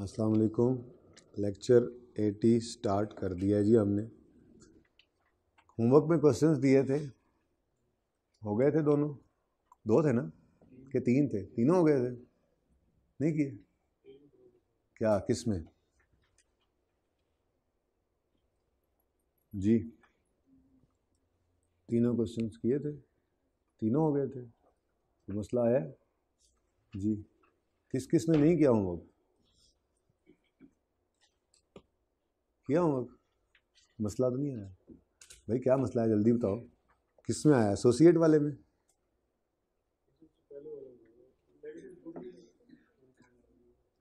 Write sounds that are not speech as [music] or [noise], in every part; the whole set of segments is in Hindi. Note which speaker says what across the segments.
Speaker 1: अस्सलाम वालेकुम लेक्चर 80 स्टार्ट कर दिया जी हमने होमवर्क में क्वेश्चंस दिए थे हो गए थे दोनों दो थे ना कि तीन थे तीनों हो गए थे नहीं किए क्या किस में जी तीनों क्वेश्चंस किए थे तीनों हो गए थे तो मसला आया जी किस किस ने नहीं किया होमवर्क किया हूँ मसला तो नहीं आया भाई क्या मसला है जल्दी बताओ किस में आया एसोसिएट वाले में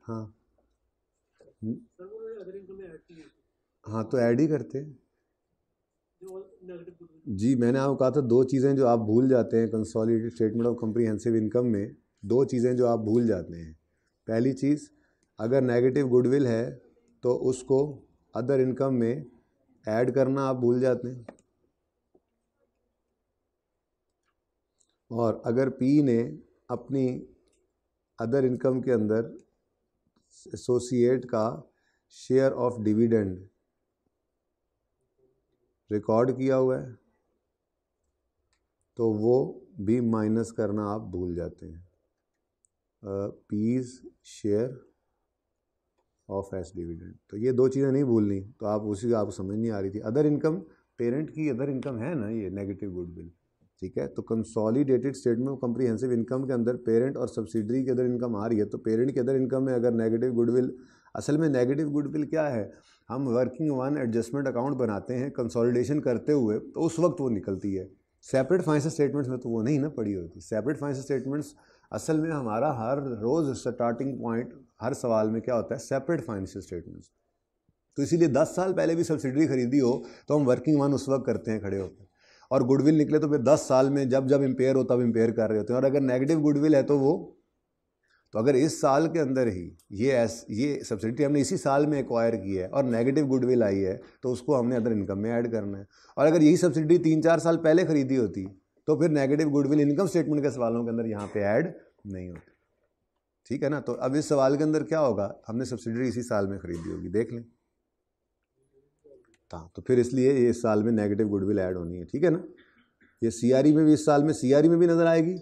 Speaker 1: हाँ हम्म। हाँ तो ऐड ही करते जी मैंने आपको कहा था दो चीज़ें जो आप भूल जाते हैं consolidated statement of comprehensive income में दो चीज़ें जो आप भूल जाते हैं पहली चीज़ अगर नेगेटिव गुडविल है तो उसको अदर इनकम में ऐड करना आप भूल जाते हैं और अगर पी ने अपनी अदर इनकम के अंदर एसोसिएट का शेयर ऑफ डिविडेंड रिकॉर्ड किया हुआ है तो वो भी माइनस करना आप भूल जाते हैं P's share of S dividend तो ये दो चीज़ें नहीं भूलनी तो आप उसी आपको समझ नहीं आ रही थी अदर इनकम पेरेंट की अदर इनकम है ना ये नेगेटिव गुडविल ठीक है तो consolidated statement of comprehensive income के अंदर पेरेंट और सब्सिडरी की अदर इनकम आ रही है तो पेरेंट की अदर इनकम में अगर नेगेटिव गुडविल असल में नेगेटिव गुडविल क्या है हम वर्किंग वन एडजस्टमेंट अकाउंट बनाते हैं कंसोलिडेशन करते हुए तो उस वक्त वो निकलती है सेपरेट फाइनेंशियल स्टेटमेंट्स में तो वो नहीं ना पड़ी होती सेपरेट फाइनेंशियल स्टेटमेंट्स असल में हमारा हर रोज़ स्टार्टिंग पॉइंट हर सवाल में क्या होता है सेपरेट फाइनेंशियल स्टेटमेंट्स तो इसीलिए दस साल पहले भी सब्सिडी खरीदी हो तो हम वर्किंग वन उस वक्त करते हैं खड़े होकर और गुडविल निकले तो फिर दस साल में जब जब इम्पेयर हो तब इम्पेयर कर रहे होते हैं और अगर नेगेटिव गुडविल है तो वो तो अगर इस साल के अंदर ही ये एस ये सब्सिडी हमने इसी साल में एक्वायर की है और नेगेटिव गुडविल आई है तो उसको हमने अदर इनकम में ऐड करना है और अगर यही सब्सिडी तीन चार साल पहले खरीदी होती तो फिर नेगेटिव गुडविल इनकम स्टेटमेंट के सवालों के अंदर यहाँ पे ऐड नहीं होती ठीक है ना तो अब इस सवाल के अंदर क्या होगा हमने सब्सिडरी इसी साल में खरीदी होगी देख लें हाँ तो फिर इसलिए ये इस साल में नेगेटिव गुडविल ऐड होनी है ठीक है ना ये सीआरई e में भी इस साल में सीआरई e में भी नज़र आएगी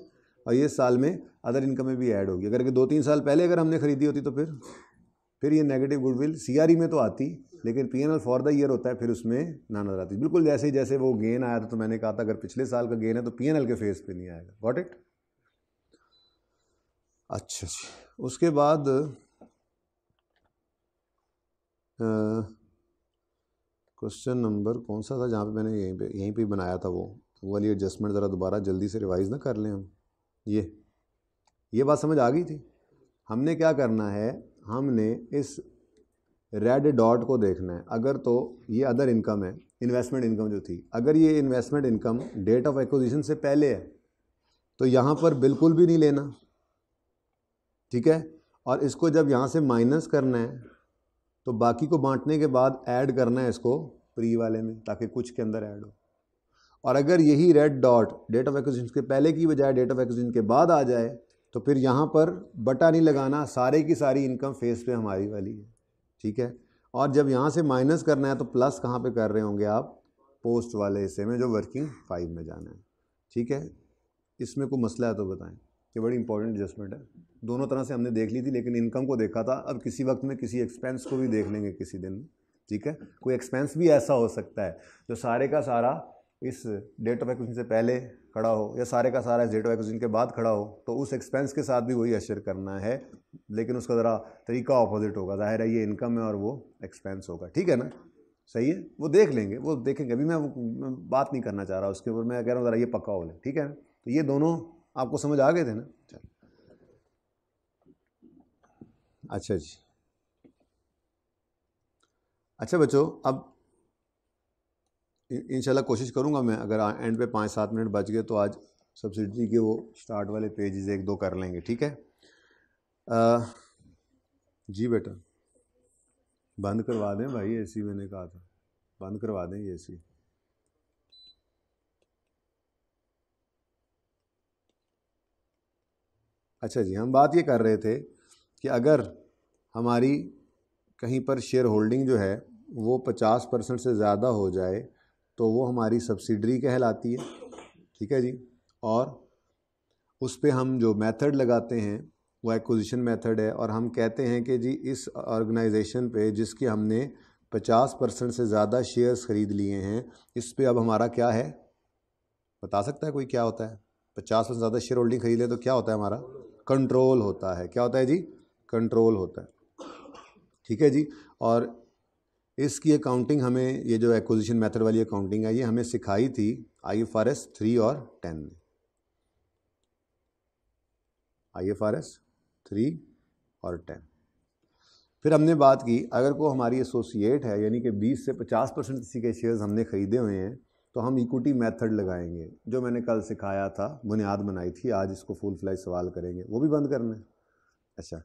Speaker 1: और ये साल में अदर इनकम में भी ऐड होगी अगर के दो तीन साल पहले अगर हमने खरीदी होती तो फिर फिर ये नेगेटिव गुडविल सीआरई में तो आती लेकिन पी फॉर द ईयर होता है फिर उसमें ना नज़र आती बिल्कुल जैसे ही जैसे वो गेन आया था तो मैंने कहा था अगर पिछले साल का गेन है तो पी के फेस पर नहीं आएगा गॉट इट अच्छा जी अच्छा। उसके बाद क्वेश्चन नंबर कौन सा था जहाँ पे मैंने यहीं पे यहीं पे बनाया था वो वो वाली एडजस्टमेंट ज़रा दोबारा जल्दी से रिवाइज ना कर लें हम ये ये बात समझ आ गई थी हमने क्या करना है हमने इस रेड डॉट को देखना है अगर तो ये अदर इनकम है इन्वेस्टमेंट इनकम जो थी अगर ये investment income date of acquisition से पहले है तो यहाँ पर बिल्कुल भी नहीं लेना ठीक है और इसको जब यहाँ से माइनस करना है तो बाकी को बांटने के बाद ऐड करना है इसको प्री वाले में ताकि कुछ के अंदर ऐड हो और अगर यही red dot date of acquisition के पहले की बजाय डेट ऑफ एक्सिजन के बाद आ जाए तो फिर यहाँ पर बटा नहीं लगाना सारे की सारी इनकम फेस पे हमारी वाली है ठीक है और जब यहाँ से माइनस करना है तो प्लस कहाँ पे कर रहे होंगे आप पोस्ट वाले हिस्से में जो वर्किंग फाइव में जाना है ठीक है इसमें कोई मसला है तो बताएं ये बड़ी इंपॉर्टेंट एडजस्टमेंट है दोनों तरह से हमने देख ली थी लेकिन इनकम को देखा था अब किसी वक्त में किसी एक्सपेंस को भी देख लेंगे किसी दिन में ठीक है कोई एक्सपेंस भी ऐसा हो सकता है जो सारे का सारा इस डेट ऑफ एक्विजिशन से पहले खड़ा हो या सारे का सारा इस डेट ऑफ एक्विजिशन के बाद खड़ा हो तो उस एक्सपेंस के साथ भी वही अशर करना है लेकिन उसका ज़रा तरीका ऑपोजिट होगा जाहिर है ये इनकम है और वो एक्सपेंस होगा ठीक है ना सही है वो देख लेंगे वो देखेंगे अभी मैं, मैं बात नहीं करना चाह रहा उसके ऊपर मैं कह रहा हूँ ज़रा ये पक्का हो ले ठीक है ना तो ये दोनों आपको समझ आ गए थे ना अच्छा जी अच्छा बच्चों अब इंशाल्लाह कोशिश करूँगा मैं अगर एंड पे पाँच सात मिनट बच गए तो आज सब्सिडी के वो स्टार्ट वाले पेजेस एक दो कर लेंगे ठीक है आ, जी बेटा बंद करवा दें भाई एसी मैंने कहा था बंद करवा दें ए एसी अच्छा जी हम बात ये कर रहे थे कि अगर हमारी कहीं पर शेयर होल्डिंग जो है वो पचास परसेंट से ज़्यादा हो जाए तो वो हमारी सब्सिडरी कहलाती है ठीक है जी और उस पर हम जो मेथड लगाते हैं वो एक्विजिशन मेथड है और हम कहते हैं कि जी इस ऑर्गेनाइजेशन पे जिसके हमने पचास परसेंट से ज़्यादा शेयर्स ख़रीद लिए हैं इस पर अब हमारा क्या है बता सकता है कोई क्या होता है पचास परसेंट ज़्यादा शेयर होल्डिंग खरीद ले तो क्या होता है हमारा कंट्रोल होता है क्या होता है जी कंट्रोल होता है ठीक है जी और इसकी अकाउंटिंग हमें ये जो एक्विजिशन मेथड वाली अकाउंटिंग है ये हमें सिखाई थी I F R S three और टेन ने I F R S three और टेन फिर हमने बात की अगर को हमारी एसोसिएट है यानी कि 20 से 50 परसेंट किसी के शेयर्स हमने ख़रीदे हुए हैं तो हम इक्विटी मेथड लगाएंगे जो मैंने कल सिखाया था बुनियाद बनाई थी आज इसको फुल फ्लाई सवाल करेंगे वो भी बंद करना है अच्छा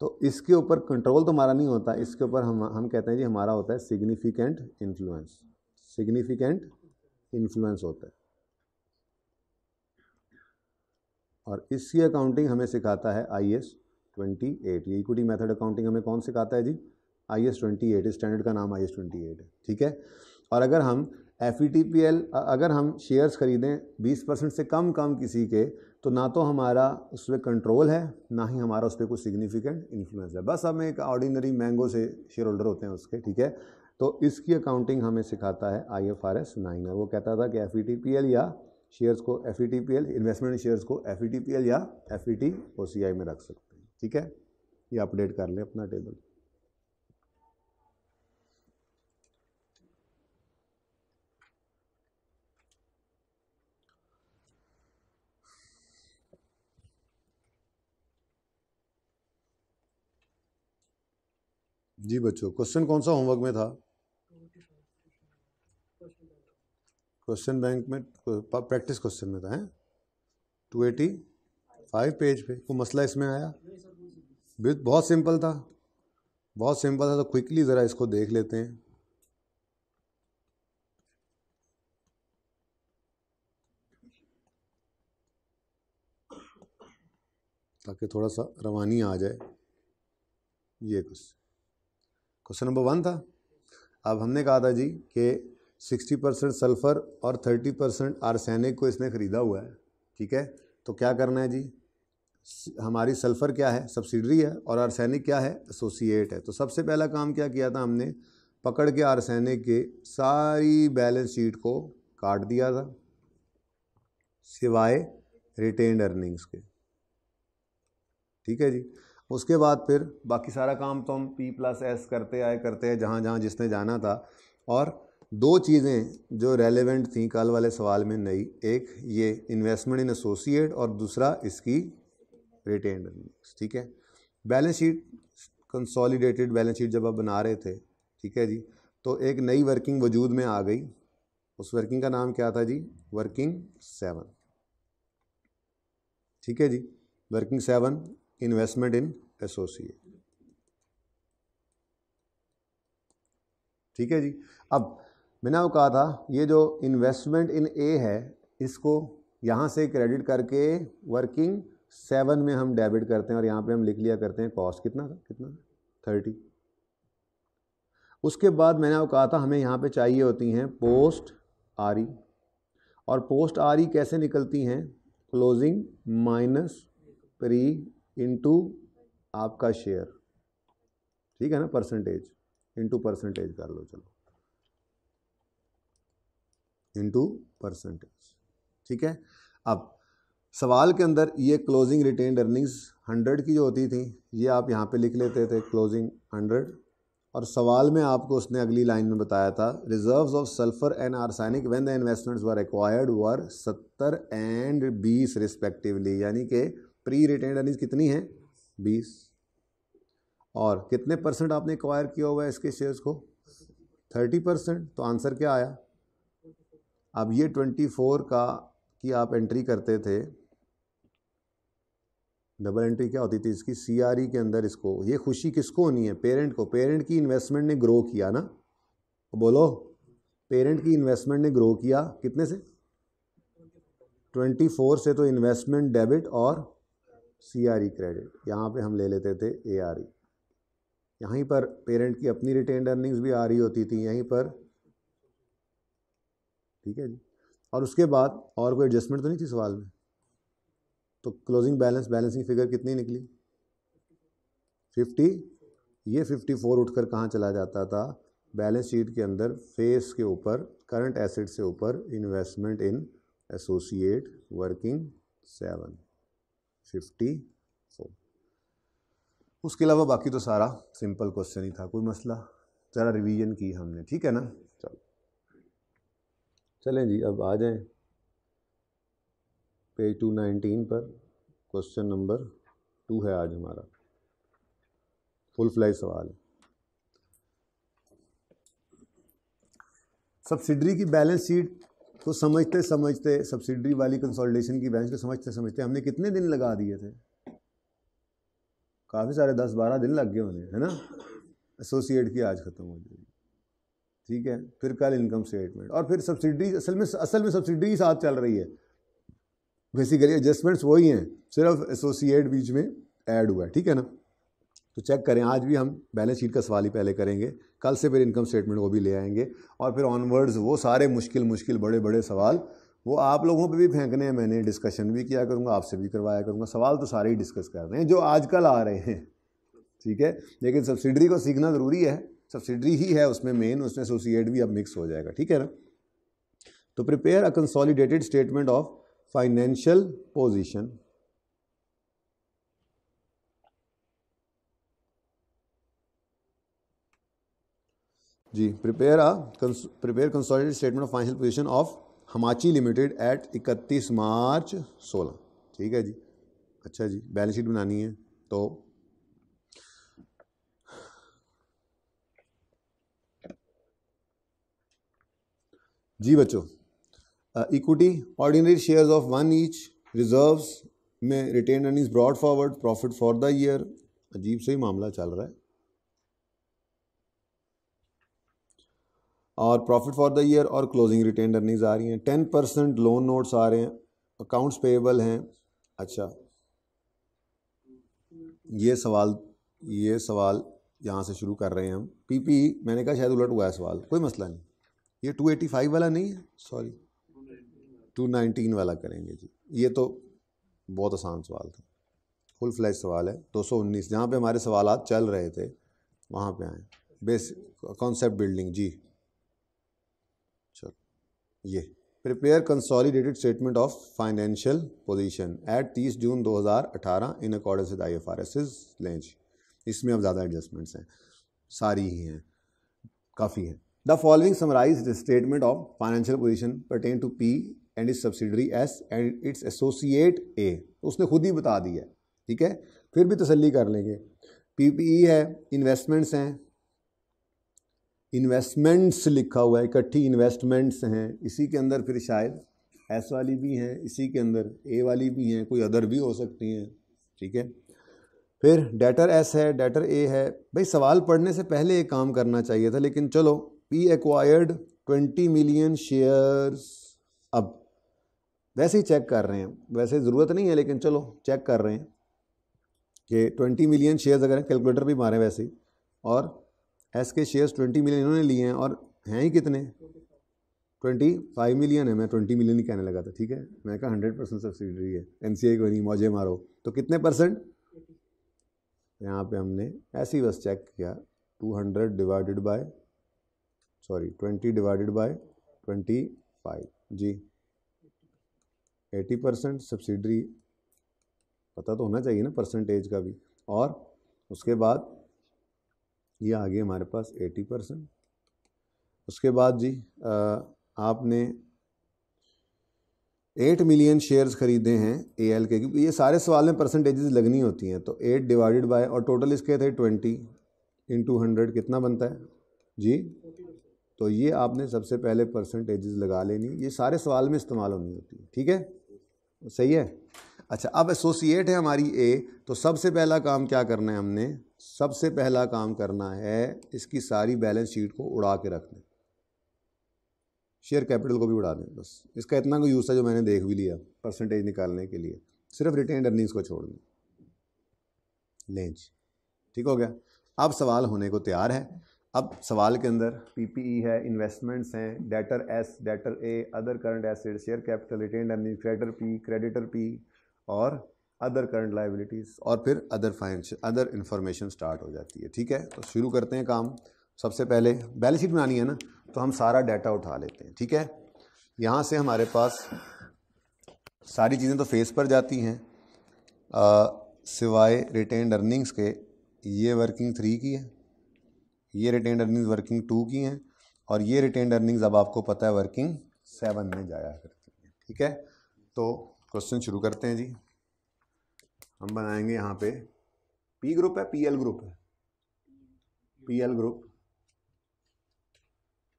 Speaker 1: तो इसके ऊपर कंट्रोल तो हमारा नहीं होता इसके ऊपर हम हम कहते हैं जी हमारा होता है सिग्निफिकेंट इन्फ्लुएंस सिग्निफिकेंट इन्फ्लुएंस होता है और इसकी अकाउंटिंग हमें सिखाता है आई एस ट्वेंटी एट ये इक्विटी मेथड अकाउंटिंग हमें कौन सिखाता है जी I S twenty eight standard का नाम आई एस ट्वेंटी एट है ठीक है और अगर हम एफ e अगर हम शेयर्स ख़रीदें 20 परसेंट से कम कम किसी के तो ना तो हमारा उस पर कंट्रोल है ना ही हमारा उस पर कोई सिग्निफिकेंट इन्फ्लुएंस है बस हम एक ऑर्डिनरी मैंगो से शेयर होल्डर होते हैं उसके ठीक है तो इसकी अकाउंटिंग हमें सिखाता है I F R S nine वो कहता था कि एफ e या शेयर्स को एफ इन्वेस्टमेंट शेयर्स को एफ e या एफ ओ में रख सकते हैं ठीक है ये अपडेट कर लें अपना टेबल जी बच्चों क्वेश्चन कौन सा होमवर्क में था क्वेश्चन बैंक में प्रैक्टिस क्वेश्चन में था है टू एटी फाइव पेज पे कोई मसला इसमें आया बहुत सिंपल था बहुत सिंपल था तो क्विकली ज़रा इसको देख लेते हैं ताकि थोड़ा सा रवानी आ जाए ये क्वेश्चन क्वेश्चन नंबर वन था अब हमने कहा था जी कि 60 परसेंट सल्फ़र और 30 परसेंट आरसैनिक को इसने ख़रीदा हुआ है ठीक है तो क्या करना है जी हमारी सल्फ़र क्या है सब्सिडरी है और आरसैनिक क्या है एसोसिएट है तो सबसे पहला काम क्या किया था हमने पकड़ के आरसैनिक के सारी बैलेंस शीट को काट दिया था सिवाय रिटेन अर्निंग्स के ठीक है जी उसके बाद फिर बाकी सारा काम तो हम पी प्लस एस करते आए करते आए जहाँ जहाँ जिसने जाना था और दो चीज़ें जो रेलेवेंट थी कल वाले सवाल में नई एक ये इन्वेस्टमेंट इन एसोसिएट और दूसरा इसकी रिटेन ठीक है balance sheet consolidated balance sheet जब आप बना रहे थे ठीक है जी तो एक नई वर्किंग वजूद में आ गई उस वर्किंग का नाम क्या था जी वर्किंग सेवन ठीक है जी working seven investment in associate ठीक है जी अब मैंने वो कहा था ये जो इन्वेस्टमेंट इन ए है इसको यहाँ से क्रेडिट करके वर्किंग सेवन में हम डेबिट करते हैं और यहाँ पे हम लिख लिया करते हैं कॉस्ट कितना था कितना थर्टी उसके बाद मैंने वो कहा था हमें यहाँ पे चाहिए होती हैं पोस्ट आरी e। और पोस्ट आरी e कैसे निकलती हैं क्लोजिंग माइनस प्री इंटू आपका शेयर ठीक है ना परसेंटेज इंटू परसेंटेज कर लो चलो इंटू परसेंटेज ठीक है अब सवाल के अंदर ये क्लोजिंग रिटेन अर्निंग्स हंड्रेड की जो होती थी ये आप यहाँ पे लिख लेते थे क्लोजिंग हंड्रेड और सवाल में आपको उसने अगली लाइन में बताया था reserves of sulphur and arsenic when the investments were acquired were सत्तर एंड बीस रिस्पेक्टिवली यानी कि प्री रिटेन अर्निंग कितनी है बीस और कितने परसेंट आपने एक्वायर किया हुआ है इसके शेयर्स को थर्टी परसेंट तो आंसर क्या आया अब ये ट्वेंटी फोर का कि आप एंट्री करते थे डबल एंट्री क्या होती थी इसकी सीआरई e के अंदर इसको ये खुशी किसको होनी है पेरेंट को पेरेंट की इन्वेस्टमेंट ने ग्रो किया ना बोलो पेरेंट की इन्वेस्टमेंट ने ग्रो किया कितने से ट्वेंटी फोर से तो इन्वेस्टमेंट डेबिट और सी आर ई क्रेडिट यहाँ पे हम ले लेते थे ए आर ई यहीं पर पेरेंट की अपनी रिटेन अर्निंग्स भी आ रही e होती थी यहीं पर ठीक है जी और उसके बाद और कोई एडजस्टमेंट तो नहीं थी सवाल में तो क्लोजिंग बैलेंस बैलेंसिंग फिगर कितनी निकली फिफ्टी ये फिफ्टी फोर उठ कर कहाँ चला जाता था बैलेंस शीट के अंदर फेस के ऊपर करंट एसेट से ऊपर investment in associate working seven fifty four उसके अलावा बाकी तो सारा सिंपल क्वेश्चन ही था कोई मसला ज़रा रिवीजन की हमने ठीक है ना चलो चलें जी अब आ जाएं पेज टू नाइनटीन पर क्वेश्चन नंबर टू है आज हमारा फुल फ्लाई सवाल है सब्सिडरी की बैलेंस शीट तो समझते समझते सब्सिडी वाली कंसोलिडेशन की बैंक को समझते समझते हमने कितने दिन लगा दिए थे काफ़ी सारे दस बारह दिन लग गए उन्हें है ना एसोसिएट की आज ख़त्म हो जाएगी ठीक है फिर कल इनकम स्टेटमेंट और फिर सब्सिडी असल में असल में सब्सिडी ही साथ चल रही है बेसिकली एडजस्टमेंट्स वही हैं सिर्फ एसोसिएट बीच में ऐड हुआ है ठीक है ना तो चेक करें आज भी हम बैलेंस शीट का सवाल ही पहले करेंगे कल से फिर इनकम स्टेटमेंट को भी ले आएंगे और फिर ऑनवर्ड्स वो सारे मुश्किल मुश्किल बड़े बड़े सवाल वो आप लोगों पे भी फेंकने हैं मैंने डिस्कशन भी किया करूँगा आपसे भी करवाया करूँगा सवाल तो सारे ही डिस्कस कर रहे हैं जो आजकल आ रहे हैं ठीक है लेकिन सब्सिडरी को सीखना ज़रूरी है सब्सिडरी ही है उसमें मेन उसमें एसोसिएट भी अब मिक्स हो जाएगा ठीक है ना तो prepare a consolidated statement of financial position जी prepare a prepare consolidated statement of financial position of Hamachi limited at 31 March 16 ठीक है जी अच्छा जी बैलेंस शीट बनानी है तो जी बच्चों equity ordinary shares of one each reserves में retain earnings brought forward profit for the year अजीब से ही मामला चल रहा है और प्रॉफिट फॉर द ईयर और क्लोजिंग रिटेन अर्निंग्स आ रही हैं टेन परसेंट लोन नोट्स आ रहे हैं अकाउंट्स पेएबल हैं अच्छा ये सवाल ये सवाल यहाँ से शुरू कर रहे हैं हम पीपी मैंने कहा शायद उलट हुआ है सवाल कोई मसला नहीं ये टू एटी फाइव वाला नहीं है सॉरी टू नाइनटीन वाला करेंगे जी ये तो बहुत आसान सवाल था फुल फ्लैश सवाल है दो सौ उन्नीस जहाँ पर हमारे सवाल चल रहे थे वहाँ पर आए बेस कॉन्सेप्ट बिल्डिंग जी ये prepare consolidated statement of financial position at 30 June 2018 in accordance with I F R S लेंच लेंज इसमें अब ज़्यादा एडजस्टमेंट्स हैं सारी ही हैं काफ़ी हैं the following summarise statement of financial position pertain to P and is subsidiary S and its associate A उसने खुद ही बता दिया है ठीक है फिर भी तसली कर लेंगे पी e है इन्वेस्टमेंट्स हैं इन्वेस्टमेंट्स लिखा हुआ है इकट्ठी इन्वेस्टमेंट्स हैं इसी के अंदर फिर शायद एस वाली भी हैं इसी के अंदर ए वाली भी हैं कोई अदर भी हो सकती हैं ठीक है फिर डेटर एस है डेटर ए है भाई सवाल पढ़ने से पहले एक काम करना चाहिए था लेकिन चलो P acquired twenty million shares अब वैसे ही चेक कर रहे हैं वैसे ज़रूरत नहीं है लेकिन चलो चेक कर रहे हैं कि ट्वेंटी मिलियन शेयर्स अगर कैलकुलेटर भी मारें वैसे ही और एस के शेयर्स ट्वेंटी मिलियन इन्होंने लिए हैं और हैं ही कितने ट्वेंटी फाइव मिलियन है मैं ट्वेंटी मिलियन ही कहने लगा था ठीक है मैं कहा हंड्रेड परसेंट सब्सिडरी है एन सी को नहीं मौजे मारो तो कितने परसेंट यहाँ पे हमने ऐसे ही बस चेक किया two hundred divided by sorry twenty divided by twenty five जी एटी परसेंट सब्सिडरी पता तो होना चाहिए ना परसेंटेज का भी और उसके बाद ये आ गई हमारे पास 80 परसेंट उसके बाद जी आ, आपने एट मिलियन शेयर्स खरीदे हैं ए एल के क्योंकि ये सारे सवाल में परसेंटेजेस लगनी होती हैं तो एट डिवाइडेड बाय और टोटल इसके थे ट्वेंटी इंटू हंड्रेड कितना बनता है जी तो ये आपने सबसे पहले परसेंटेजेस लगा लेनी ये सारे सवाल में इस्तेमाल होनी होती है ठीक है सही है अच्छा अब एसोसिएट है हमारी ए तो सबसे पहला काम क्या करना है हमने सबसे पहला काम करना है इसकी सारी बैलेंस शीट को उड़ा के रख दें शेयर कैपिटल को भी उड़ा दें बस इसका इतना कोई यूज़ था जो मैंने देख भी लिया परसेंटेज निकालने के लिए सिर्फ रिटेन अर्निंग्स को छोड़ दें लें ठीक हो गया अब सवाल होने को तैयार है अब सवाल के अंदर पीपीई e है इन्वेस्टमेंट्स हैं debtor S debtor A other current asset share capital retain earning creditor P creditor P और अदर करंट लाइबिलिटीज़ और फिर other financial other information start हो जाती है ठीक है तो शुरू करते हैं काम सबसे पहले बैलेंस शीट बनानी है ना तो हम सारा डाटा उठा लेते हैं ठीक है यहाँ से हमारे पास सारी चीज़ें तो फेस पर जाती हैं सिवाय रिटेन अर्निंग्स के ये वर्किंग थ्री की है ये रिटेन अर्निंग्स वर्किंग टू की हैं और ये रिटेन अर्निंग्स अब आपको पता है वर्किंग सेवन में जाया करती हैं ठीक है तो क्वेश्चन शुरू करते हैं जी हम बनाएंगे यहाँ पे पी ग्रुप है पीएल ग्रुप है P L group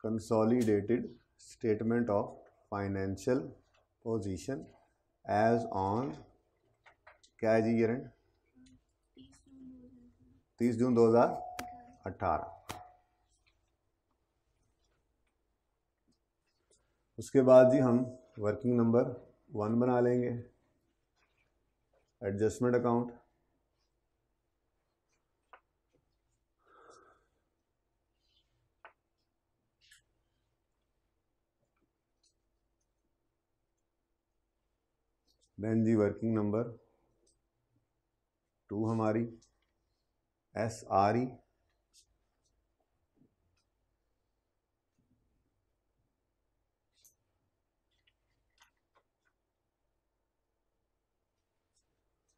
Speaker 1: consolidated statement of financial position as on क्या है जी ये तीस जून दो हजार अट्ठारह उसके बाद जी हम वर्किंग नंबर वन बना लेंगे adjustment account then the working number two हमारी S R E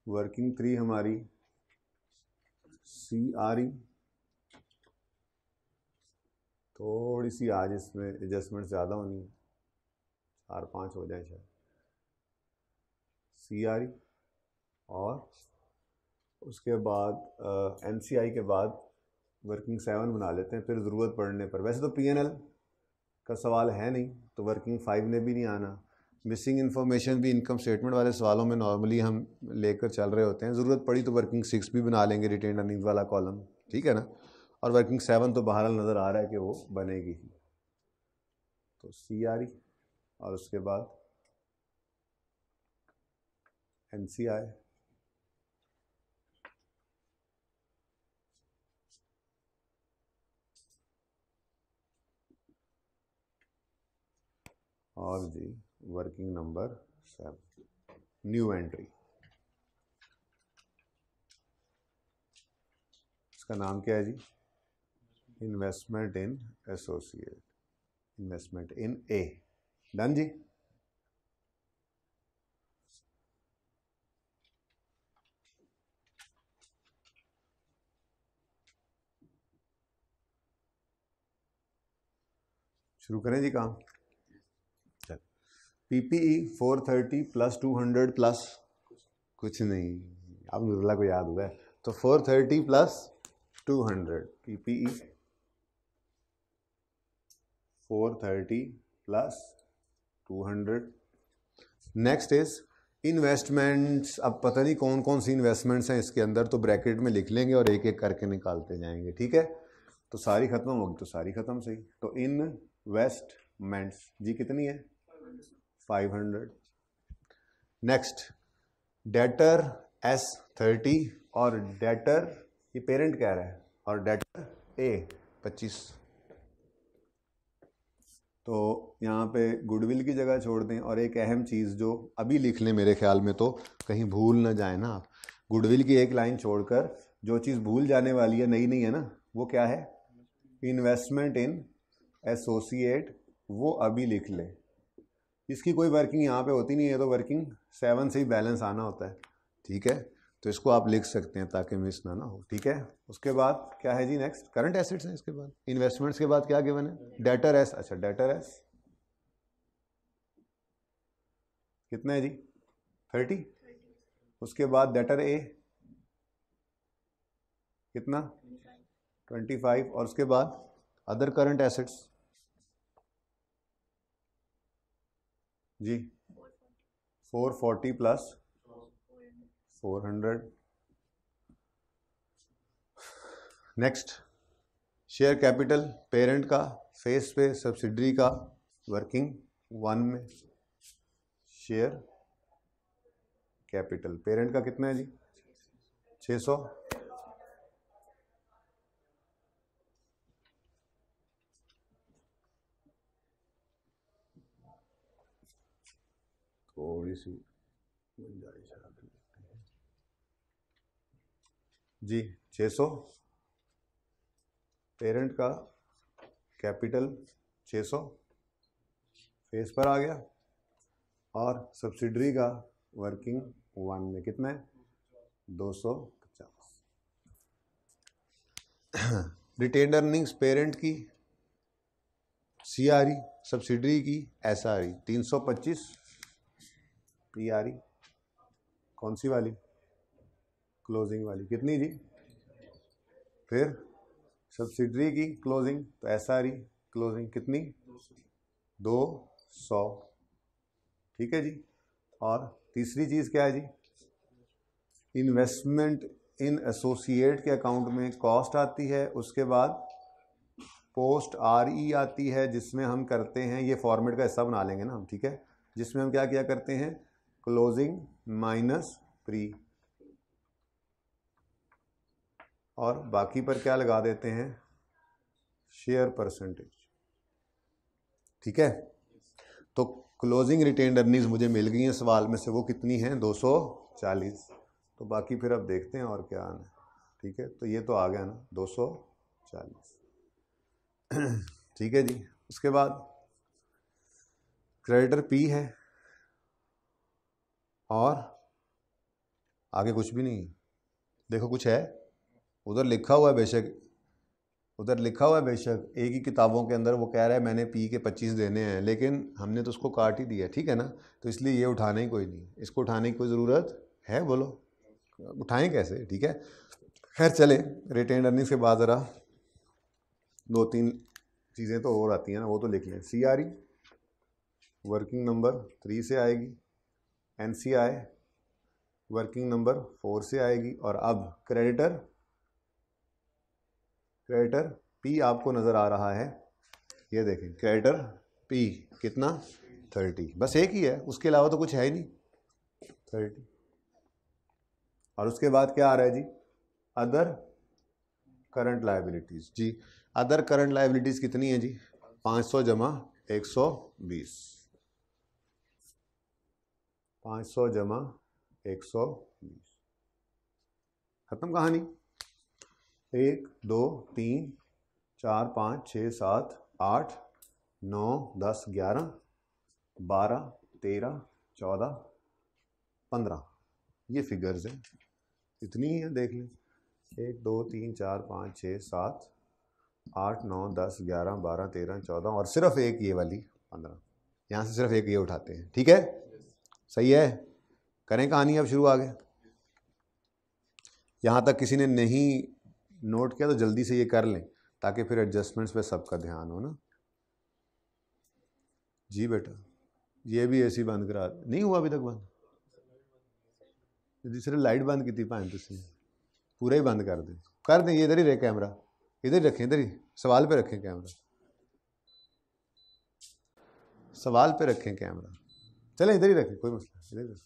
Speaker 1: working three हमारी सी आ रही थोड़ी सी आज इसमें एडजस्टमेंट ज़्यादा होनी है चार पाँच हो जाए शायद सी आ रही और उसके बाद एन सी आई के बाद वर्किंग सेवन बना लेते हैं फिर ज़रूरत पड़ने पर वैसे तो पी एन एल का सवाल है नहीं तो वर्किंग फाइव ने भी नहीं आना मिसिंग इन्फॉर्मेशन भी इनकम स्टेटमेंट वाले सवालों में नॉर्मली हम लेकर चल रहे होते हैं ज़रूरत पड़ी तो वर्किंग सिक्स भी बना लेंगे रिटेन अर्निंग वाला कॉलम ठीक है ना और वर्किंग सेवन तो बहरहाल नज़र आ रहा है कि वो बनेगी ही तो सी आर ई और उसके बाद एन सी आई और जी working number seven new entry इसका नाम क्या है जी investment in associate investment in a done जी शुरू करें जी काम PPE four thirty plus two hundred plus कुछ नहीं अब दुर्ला को याद हुआ है तो four thirty plus two hundred PPE four thirty plus two hundred next is investments अब पता नहीं कौन कौन सी इन्वेस्टमेंट्स हैं इसके अंदर तो ब्रैकेट में लिख लेंगे और एक एक करके निकालते जाएंगे ठीक है तो सारी ख़त्म होगी तो सारी ख़त्म सही तो इन्वेस्टमेंट्स जी कितनी है five hundred next debtor S thirty और डेटर ये पेरेंट कह रहा है और डेटर ए पच्चीस तो यहाँ पे गुडविल की जगह छोड़ दें और एक अहम चीज़ जो अभी लिख लें मेरे ख्याल में तो कहीं भूल ना जाए ना आप गुडविल की एक लाइन छोड़कर जो चीज़ भूल जाने वाली है नई नहीं है ना वो क्या है इन्वेस्टमेंट इन एसोसिएट वो अभी लिख लें इसकी कोई वर्किंग यहाँ पे होती नहीं है तो वर्किंग सेवन से ही बैलेंस आना होता है ठीक है तो इसको आप लिख सकते हैं ताकि मिस ना ना हो ठीक है उसके बाद क्या है जी नेक्स्ट करंट एसेट्स हैं इसके बाद इन्वेस्टमेंट्स के बाद क्या गिवन है डेटर एस अच्छा डेटर एस कितना है जी थर्टी उसके बाद डेटर ए कितना ट्वेंटी फाइव और उसके बाद अदर करंट एसेट्स जी four forty plus four hundred next share capital parent का फेस पे सब्सिडरी का वर्किंग वन में शेयर कैपिटल पेरेंट का कितना है जी 600 थोड़ी सी गुंजाइश रख लेते हैं जी 600 पेरेंट का कैपिटल 600 फेस पर आ गया और सब्सिडरी का वर्किंग वन में कितना है दो सौ पचास रिटेन अर्निंग्स पेरेंट की सीआरई सब्सिडरी की एस आर तीन सौ पच्चीस ये आ रही कौन सी वाली क्लोजिंग वाली कितनी जी फिर सब्सिडरी की क्लोजिंग तो एस आर ई क्लोजिंग कितनी दो सौ ठीक है जी और तीसरी चीज़ क्या है जी इन्वेस्टमेंट इन एसोसिएट के अकाउंट में कॉस्ट आती है उसके बाद पोस्ट आर ई आती है जिसमें हम करते हैं ये फॉर्मेट का हिस्सा बना लेंगे ना हम ठीक है जिसमें हम क्या क्या करते हैं क्लोजिंग माइनस प्री और बाकी पर क्या लगा देते हैं शेयर परसेंटेज ठीक है तो क्लोजिंग रिटेन अर्निंग्स मुझे मिल गई हैं सवाल में से वो कितनी हैं 240 तो बाकी फिर अब देखते हैं और क्या आना है ठीक है तो ये तो आ गया ना 240 [clears throat] ठीक है जी उसके बाद क्रेडिटर पी है और आगे कुछ भी नहीं देखो कुछ है उधर लिखा हुआ है बेशक उधर लिखा हुआ है बेशक एक ही किताबों के अंदर वो कह रहा है मैंने पी के पच्चीस देने हैं लेकिन हमने तो उसको काट ही दिया ठीक है ना तो इसलिए ये उठाने ही कोई नहीं इसको उठाने की कोई ज़रूरत है बोलो उठाएं कैसे ठीक है खैर चले रिटेन अर्निंग से बाद ज़रा दो तीन चीज़ें तो और आती हैं ना वो तो लिख लें C R working number three से आएगी एन वर्किंग नंबर फोर से आएगी और अब क्रेडिटर क्रेडिटर पी आपको नज़र आ रहा है ये देखें क्रेडिटर पी कितना थर्टी बस एक ही है उसके अलावा तो कुछ है ही नहीं थर्टी और उसके बाद क्या आ रहा है जी अदर करंट लाइबिलिटीज़ जी अदर करंट लाइबिलिटीज़ कितनी है जी पाँच सौ जमा एक सौ बीस पाँच सौ जमा एक सौ बीस खत्म कहानी एक दो तीन चार पाँच छ सात आठ नौ दस ग्यारह बारह तेरह चौदह पंद्रह ये फिगर्स हैं इतनी ही है देख लें एक दो तीन चार पाँच छः सात आठ नौ दस ग्यारह बारह तेरह चौदह और सिर्फ एक ये वाली पंद्रह यहाँ से सिर्फ एक ये उठाते हैं ठीक है सही है करें कहानी अब शुरू आ गए यहाँ तक किसी ने नहीं नोट किया तो जल्दी से ये कर लें ताकि फिर एडजस्टमेंट्स पे सबका ध्यान हो ना जी बेटा ये भी ऐसी बंद करा नहीं हुआ अभी तक बंद दूसरे लाइट बंद की थी पाए तुम पूरा ही बंद कर दें कर दें इधर ही रहे कैमरा इधर ही रखें इधर ही सवाल पे रखें कैमरा सवाल पे रखें कैमरा चले इधर ही रखें कोई मसला इधर ही रखें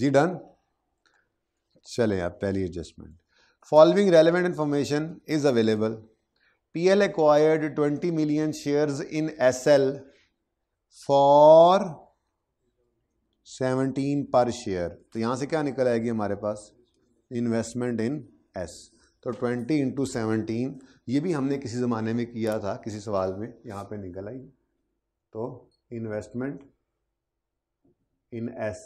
Speaker 1: जी डन चले आप पहली adjustment following relevant information is available PL acquired twenty million shares in S L for seventeen per share तो यहाँ से क्या निकल आएगी हमारे पास इन्वेस्टमेंट इन एस तो ट्वेंटी इंटू सेवनटीन ये भी हमने किसी ज़माने में किया था किसी सवाल में यहाँ पे निकल आई तो investment in S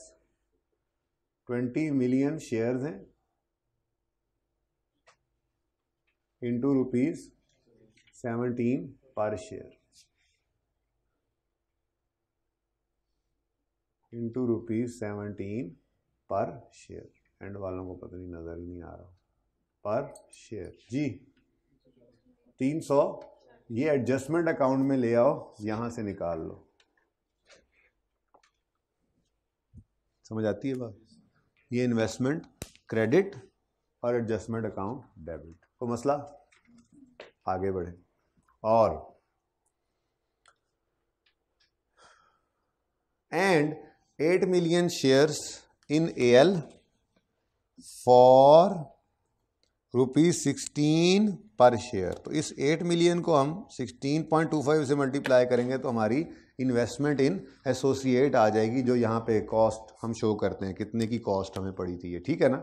Speaker 1: twenty million shares हैं into rupees seventeen per share into rupees seventeen per share and वालों को पता नहीं नज़र ही नहीं आ रहा पर शेयर जी तीन सौ ये एडजस्टमेंट अकाउंट में ले आओ यहां से निकाल लो समझ आती है बात ये इन्वेस्टमेंट क्रेडिट और एडजस्टमेंट अकाउंट डेबिट को मसला आगे बढ़े और and eight million shares in A L for rupees sixteen per share तो इस एट मिलियन को हम सिक्सटीन पॉइंट टू फाइव से मल्टीप्लाई करेंगे तो हमारी इन्वेस्टमेंट इन एसोसिएट आ जाएगी जो यहाँ पे कॉस्ट हम शो करते हैं कितने की कॉस्ट हमें पड़ी थी ये ठीक है ना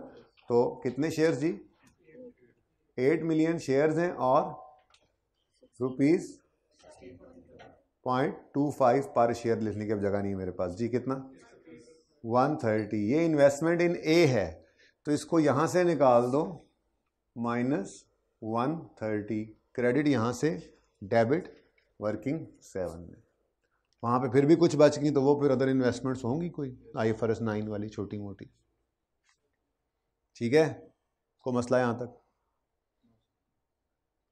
Speaker 1: तो कितने शेयर्स जी एट मिलियन शेयर्स हैं और rupees point two five per share लिखने की अब जगह नहीं है मेरे पास जी कितना 130 ये इन्वेस्टमेंट इन ए है तो इसको यहाँ से निकाल दो माइनस वन थर्टी क्रेडिट यहाँ से डेबिट वर्किंग सेवन में वहाँ पे फिर भी कुछ बच गई तो वो फिर अदर इन्वेस्टमेंट्स होंगी कोई आई एफ नाइन वाली छोटी मोटी ठीक है कोई मसला यहाँ तक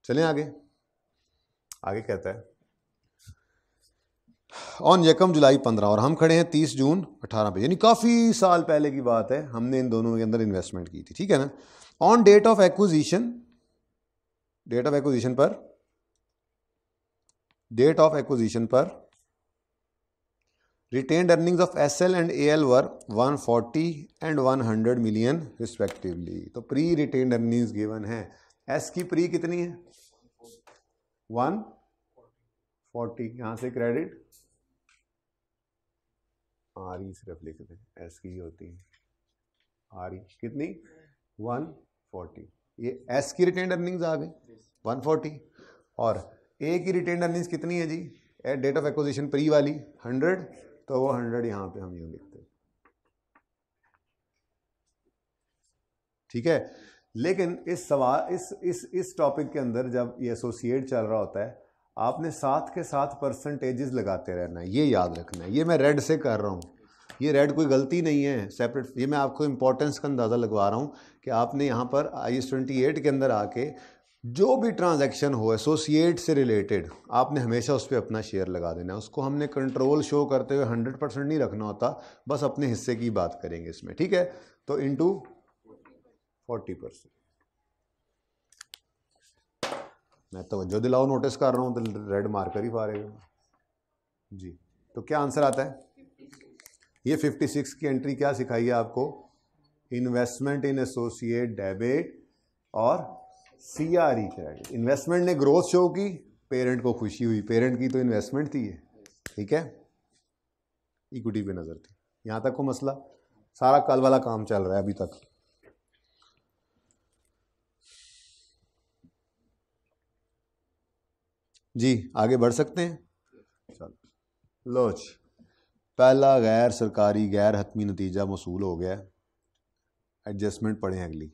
Speaker 1: चलें आगे आगे कहता है ऑन यकम जुलाई पंद्रह और हम खड़े हैं तीस जून अठारह पे यानी काफ़ी साल पहले की बात है हमने इन दोनों के अंदर इन्वेस्टमेंट की थी ठीक है ना on date of acquisition date of acquisition पर डेट ऑफ एक्विजिशन पर L and A L were one forty and one hundred million respectively तो प्री retained earnings गिवन है एस की प्री कितनी है फोर्टी यहाँ से क्रेडिट आर ई सिर्फ लिख दें एस की होती है आर ई कितनी वन फोर्टी ये एस की रिटेन अर्निंग्स आ गई वन फोर्टी और ए की रिटेन अर्निंग्स कितनी है जी at date of acquisition pre वाली हंड्रेड तो वो हंड्रेड यहाँ पे हम यूँ लिखते हैं ठीक है लेकिन इस सवाल इस इस इस टॉपिक के अंदर जब ये एसोसिएट चल रहा होता है आपने साथ के साथ परसेंटेजेस लगाते रहना है ये याद रखना है ये मैं रेड से कर रहा हूँ ये रेड कोई गलती नहीं है सेपरेट ये मैं आपको इंपॉर्टेंस का अंदाज़ा लगवा रहा हूँ कि आपने यहाँ पर आई एस ट्वेंटी एट के अंदर आके जो भी ट्रांजैक्शन हो एसोसिएट से रिलेटेड आपने हमेशा उस पर अपना शेयर लगा देना है उसको हमने कंट्रोल शो करते हुए हंड्रेड परसेंट नहीं रखना होता बस अपने हिस्से की बात करेंगे इसमें ठीक है तो टू फोर्टी परसेंट मैं जो दिलाओ नोटिस कर रहा हूँ तो रेड मार्कर ही हो जी तो क्या आंसर आता है ये 56 की एंट्री क्या सिखाई है आपको इन्वेस्टमेंट इन एसोसिएट डेबिट और C R E credit investment ने ग्रोथ शो की पेरेंट को खुशी हुई पेरेंट की तो इन्वेस्टमेंट थी ये ठीक है इक्विटी पे नज़र थी यहाँ तक को मसला सारा कल वाला काम चल रहा है अभी तक जी आगे बढ़ सकते हैं चल लोच पहला गैर सरकारी गैर हतमी नतीजा वसूल हो गया एडजस्टमेंट हैं अगली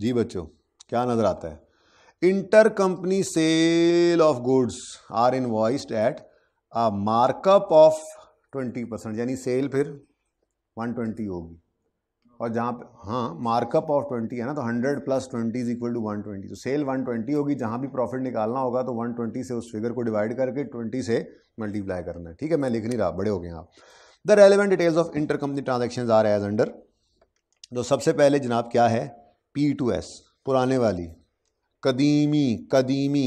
Speaker 1: जी बच्चों क्या नज़र आता है inter company sale of goods are invoiced at markup of twenty percent यानी सेल फिर वन ट्वेंटी होगी और जहाँ पे हाँ मार्कअप ऑफ ट्वेंटी है ना तो hundred plus twenty is equal to one twenty तो सेल वन ट्वेंटी होगी जहाँ भी प्रॉफिट निकालना होगा तो वन ट्वेंटी से उस फिगर को डिवाइड करके ट्वेंटी से मल्टीप्लाई करना है ठीक है मैं लिख नहीं रहा बड़े हो गए आप the relevant details of inter company transaction are as under तो सबसे पहले जनाब क्या है पी टू एस पुराने वाली कदीमी कदीमी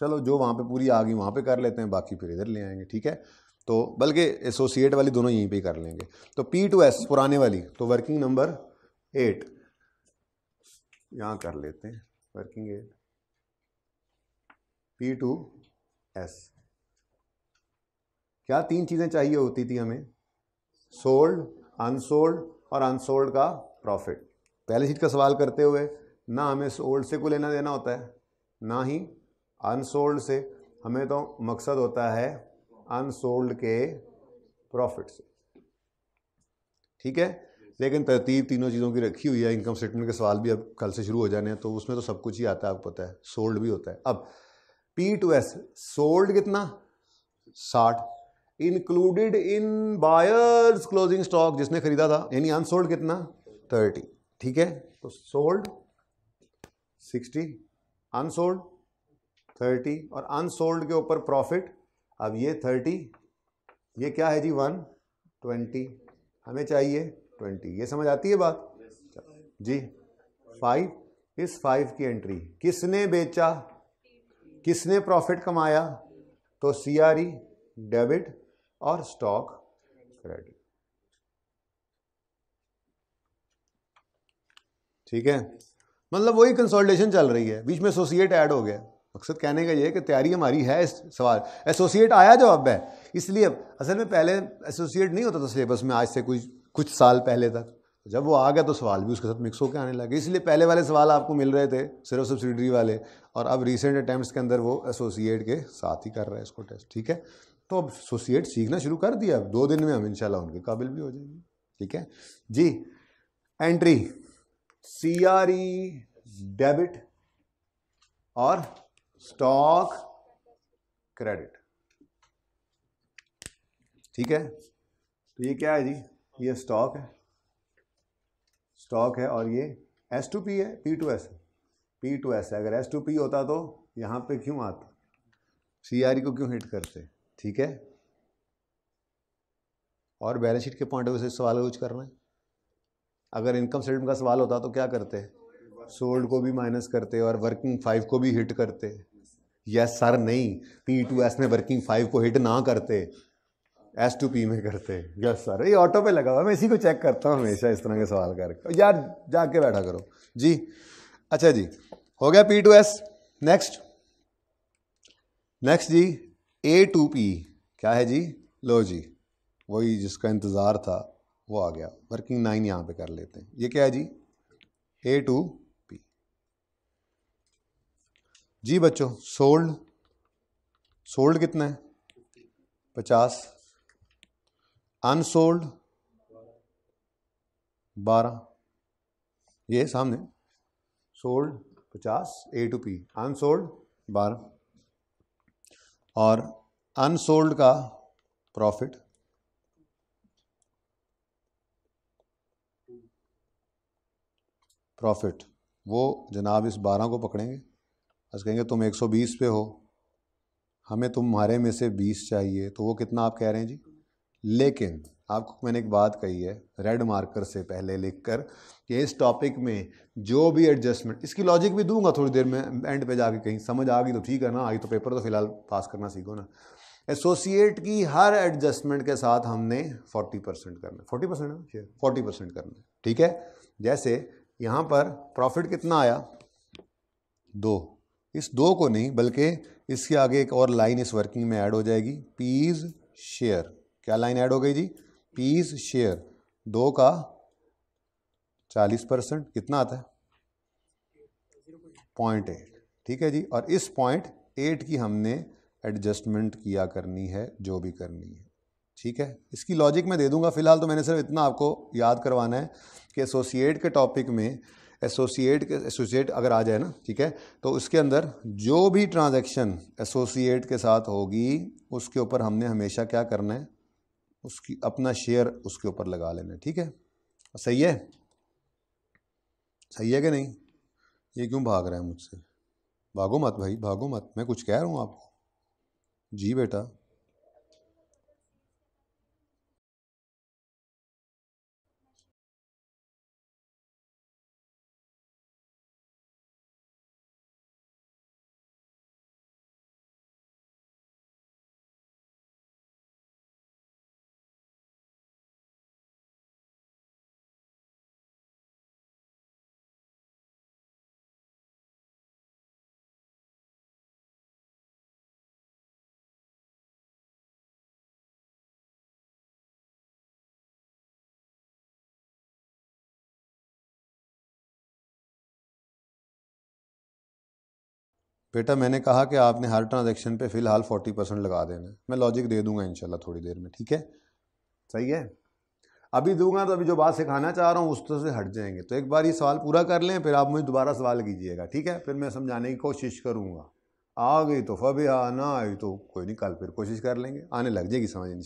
Speaker 1: चलो जो वहाँ पे पूरी आ गई वहाँ पे कर लेते हैं बाकी फिर इधर ले आएंगे ठीक है तो बल्कि एसोसिएट वाली दोनों यहीं पे कर लेंगे तो पी टू एस पुराने वाली तो वर्किंग नंबर एट यहाँ कर लेते हैं working eight P to S क्या तीन चीज़ें चाहिए होती थी हमें सोल्ड अनसोल्ड और अनसोल्ड का प्रॉफिट पहले चीज का सवाल करते हुए ना हमें सोल्ड से को लेना देना होता है ना ही अनसोल्ड से हमें तो मकसद होता है अनसोल्ड के प्रॉफिट से ठीक है लेकिन तरतीब तीनों चीज़ों की रखी हुई है इनकम स्टेटमेंट के सवाल भी अब कल से शुरू हो जाने हैं तो उसमें तो सब कुछ ही आता है आपको पता है सोल्ड भी होता है अब पी टू एस सोल्ड कितना साठ included in buyers closing stock जिसने खरीदा था यानी अनसोल्ड कितना थर्टी ठीक है तो सोल्ड सिक्सटी अनसोल्ड थर्टी और अनसोल्ड के ऊपर प्रॉफिट अब ये थर्टी ये क्या है जी वन ट्वेंटी हमें चाहिए ट्वेंटी ये समझ आती है बात जी फाइव इस फाइव की एंट्री किसने बेचा किसने प्रॉफिट कमाया तो सीआरई डेबिट और स्टॉक क्रेडिट ठीक है मतलब वही कंसोल्टेशन चल रही है बीच में एसोसिएट ऐड हो गया मकसद कहने का ये है कि तैयारी हमारी है इस सवाल एसोसिएट आया जो अब है इसलिए असल में पहले एसोसिएट नहीं होता था सिलेबस में आज से कुछ कुछ साल पहले तक जब वो आ गया तो सवाल भी उसके साथ मिक्स होकर आने लगे इसलिए पहले वाले सवाल आपको मिल रहे थे सिर्फ सब्सिडरी वाले और अब रिसेंट अटैम्प्ट के अंदर वो एसोसिएट के साथ ही कर रहा है इसको टेस्ट ठीक है तो अब एसोसिएट सीखना शुरू कर दिया अब दो दिन में हम इनशाला उनके काबिल भी हो जाएंगे ठीक है जी एंट्री सी डेबिट और स्टॉक क्रेडिट ठीक है तो ये क्या है जी ये स्टॉक है स्टॉक है और ये एस टू पी है पी टू एस है पी टू एस है अगर एस टू पी होता तो यहाँ पे क्यों आता सी आर e को क्यों हिट करते ठीक है और बैलेंस शीट के पॉइंट ऑफ व्यू से सवाल कुछ करना है अगर इनकम स्टेटमेंट का सवाल होता तो क्या करते सोल्ड को भी माइनस करते और वर्किंग फाइव को भी हिट करते यस सर नहीं पी टू एस में वर्किंग फाइव को हिट ना करते एस टू पी में करते यस सर ये ऑटो पे लगा हुआ मैं इसी को चेक करता हूँ हमेशा इस तरह के सवाल करके यार जाके बैठा करो जी अच्छा जी हो गया P to S next next जी ए टू पी क्या है जी लो जी वही जिसका इंतज़ार था वो आ गया वर्किंग नाइन यहाँ पे कर लेते हैं ये क्या है जी ए टू जी बच्चों सोल्ड सोल्ड कितना है पचास अनसोल्ड बारह ये सामने सोल्ड पचास ए टू पी अनसोल्ड बारह और अनसोल्ड का प्रॉफिट प्रॉफिट वो जनाब इस बारह को पकड़ेंगे बस कहेंगे तुम 120 पे हो हमें तुम्हारे में से 20 चाहिए तो वो कितना आप कह रहे हैं जी लेकिन आपको मैंने एक बात कही है रेड मार्कर से पहले लिखकर कि इस टॉपिक में जो भी एडजस्टमेंट इसकी लॉजिक भी दूंगा थोड़ी देर में एंड पे जाके कहीं समझ आ गई तो ठीक है ना आई तो पेपर तो फिलहाल पास करना सीखो ना एसोसिएट की हर एडजस्टमेंट के साथ हमने फोर्टी परसेंट करना है फोर्टी परसेंट फोर्टी परसेंट करना है ठीक है जैसे यहाँ पर प्रॉफिट कितना आया दो इस दो को नहीं बल्कि इसके आगे एक और लाइन इस वर्किंग में ऐड हो जाएगी पीज शेयर क्या लाइन ऐड हो गई जी पीज शेयर दो का चालीस परसेंट कितना आता है पॉइंट एट ठीक है जी और इस पॉइंट एट की हमने एडजस्टमेंट किया करनी है जो भी करनी है ठीक है इसकी लॉजिक मैं दे दूंगा फिलहाल तो मैंने सिर्फ इतना आपको याद करवाना है कि एसोसिएट के टॉपिक में एसोसिएट के एसोसिएट अगर आ जाए ना ठीक है तो उसके अंदर जो भी ट्रांजैक्शन एसोसिएट के साथ होगी उसके ऊपर हमने हमेशा क्या करना है उसकी अपना शेयर उसके ऊपर लगा लेना है ठीक है सही है सही है कि नहीं ये क्यों भाग रहा है मुझसे भागो मत भाई भागो मत मैं कुछ कह रहा हूँ आपको जी बेटा बेटा मैंने कहा कि आपने हर ट्रांजेक्शन पे फ़िलहाल फोर्टी परसेंट लगा देना मैं लॉजिक दे दूंगा इंशाल्लाह थोड़ी देर में ठीक है सही है अभी दूंगा तो अभी जो बात सिखाना चाह रहा हूँ उस तरह से हट जाएंगे तो एक बार ये सवाल पूरा कर लें फिर आप मुझे दोबारा सवाल कीजिएगा ठीक है फिर मैं समझाने की कोशिश करूँगा आ गई तो फब आना आई तो कोई नहीं कल फिर कोशिश कर लेंगे आने लग जाएगी समझ इन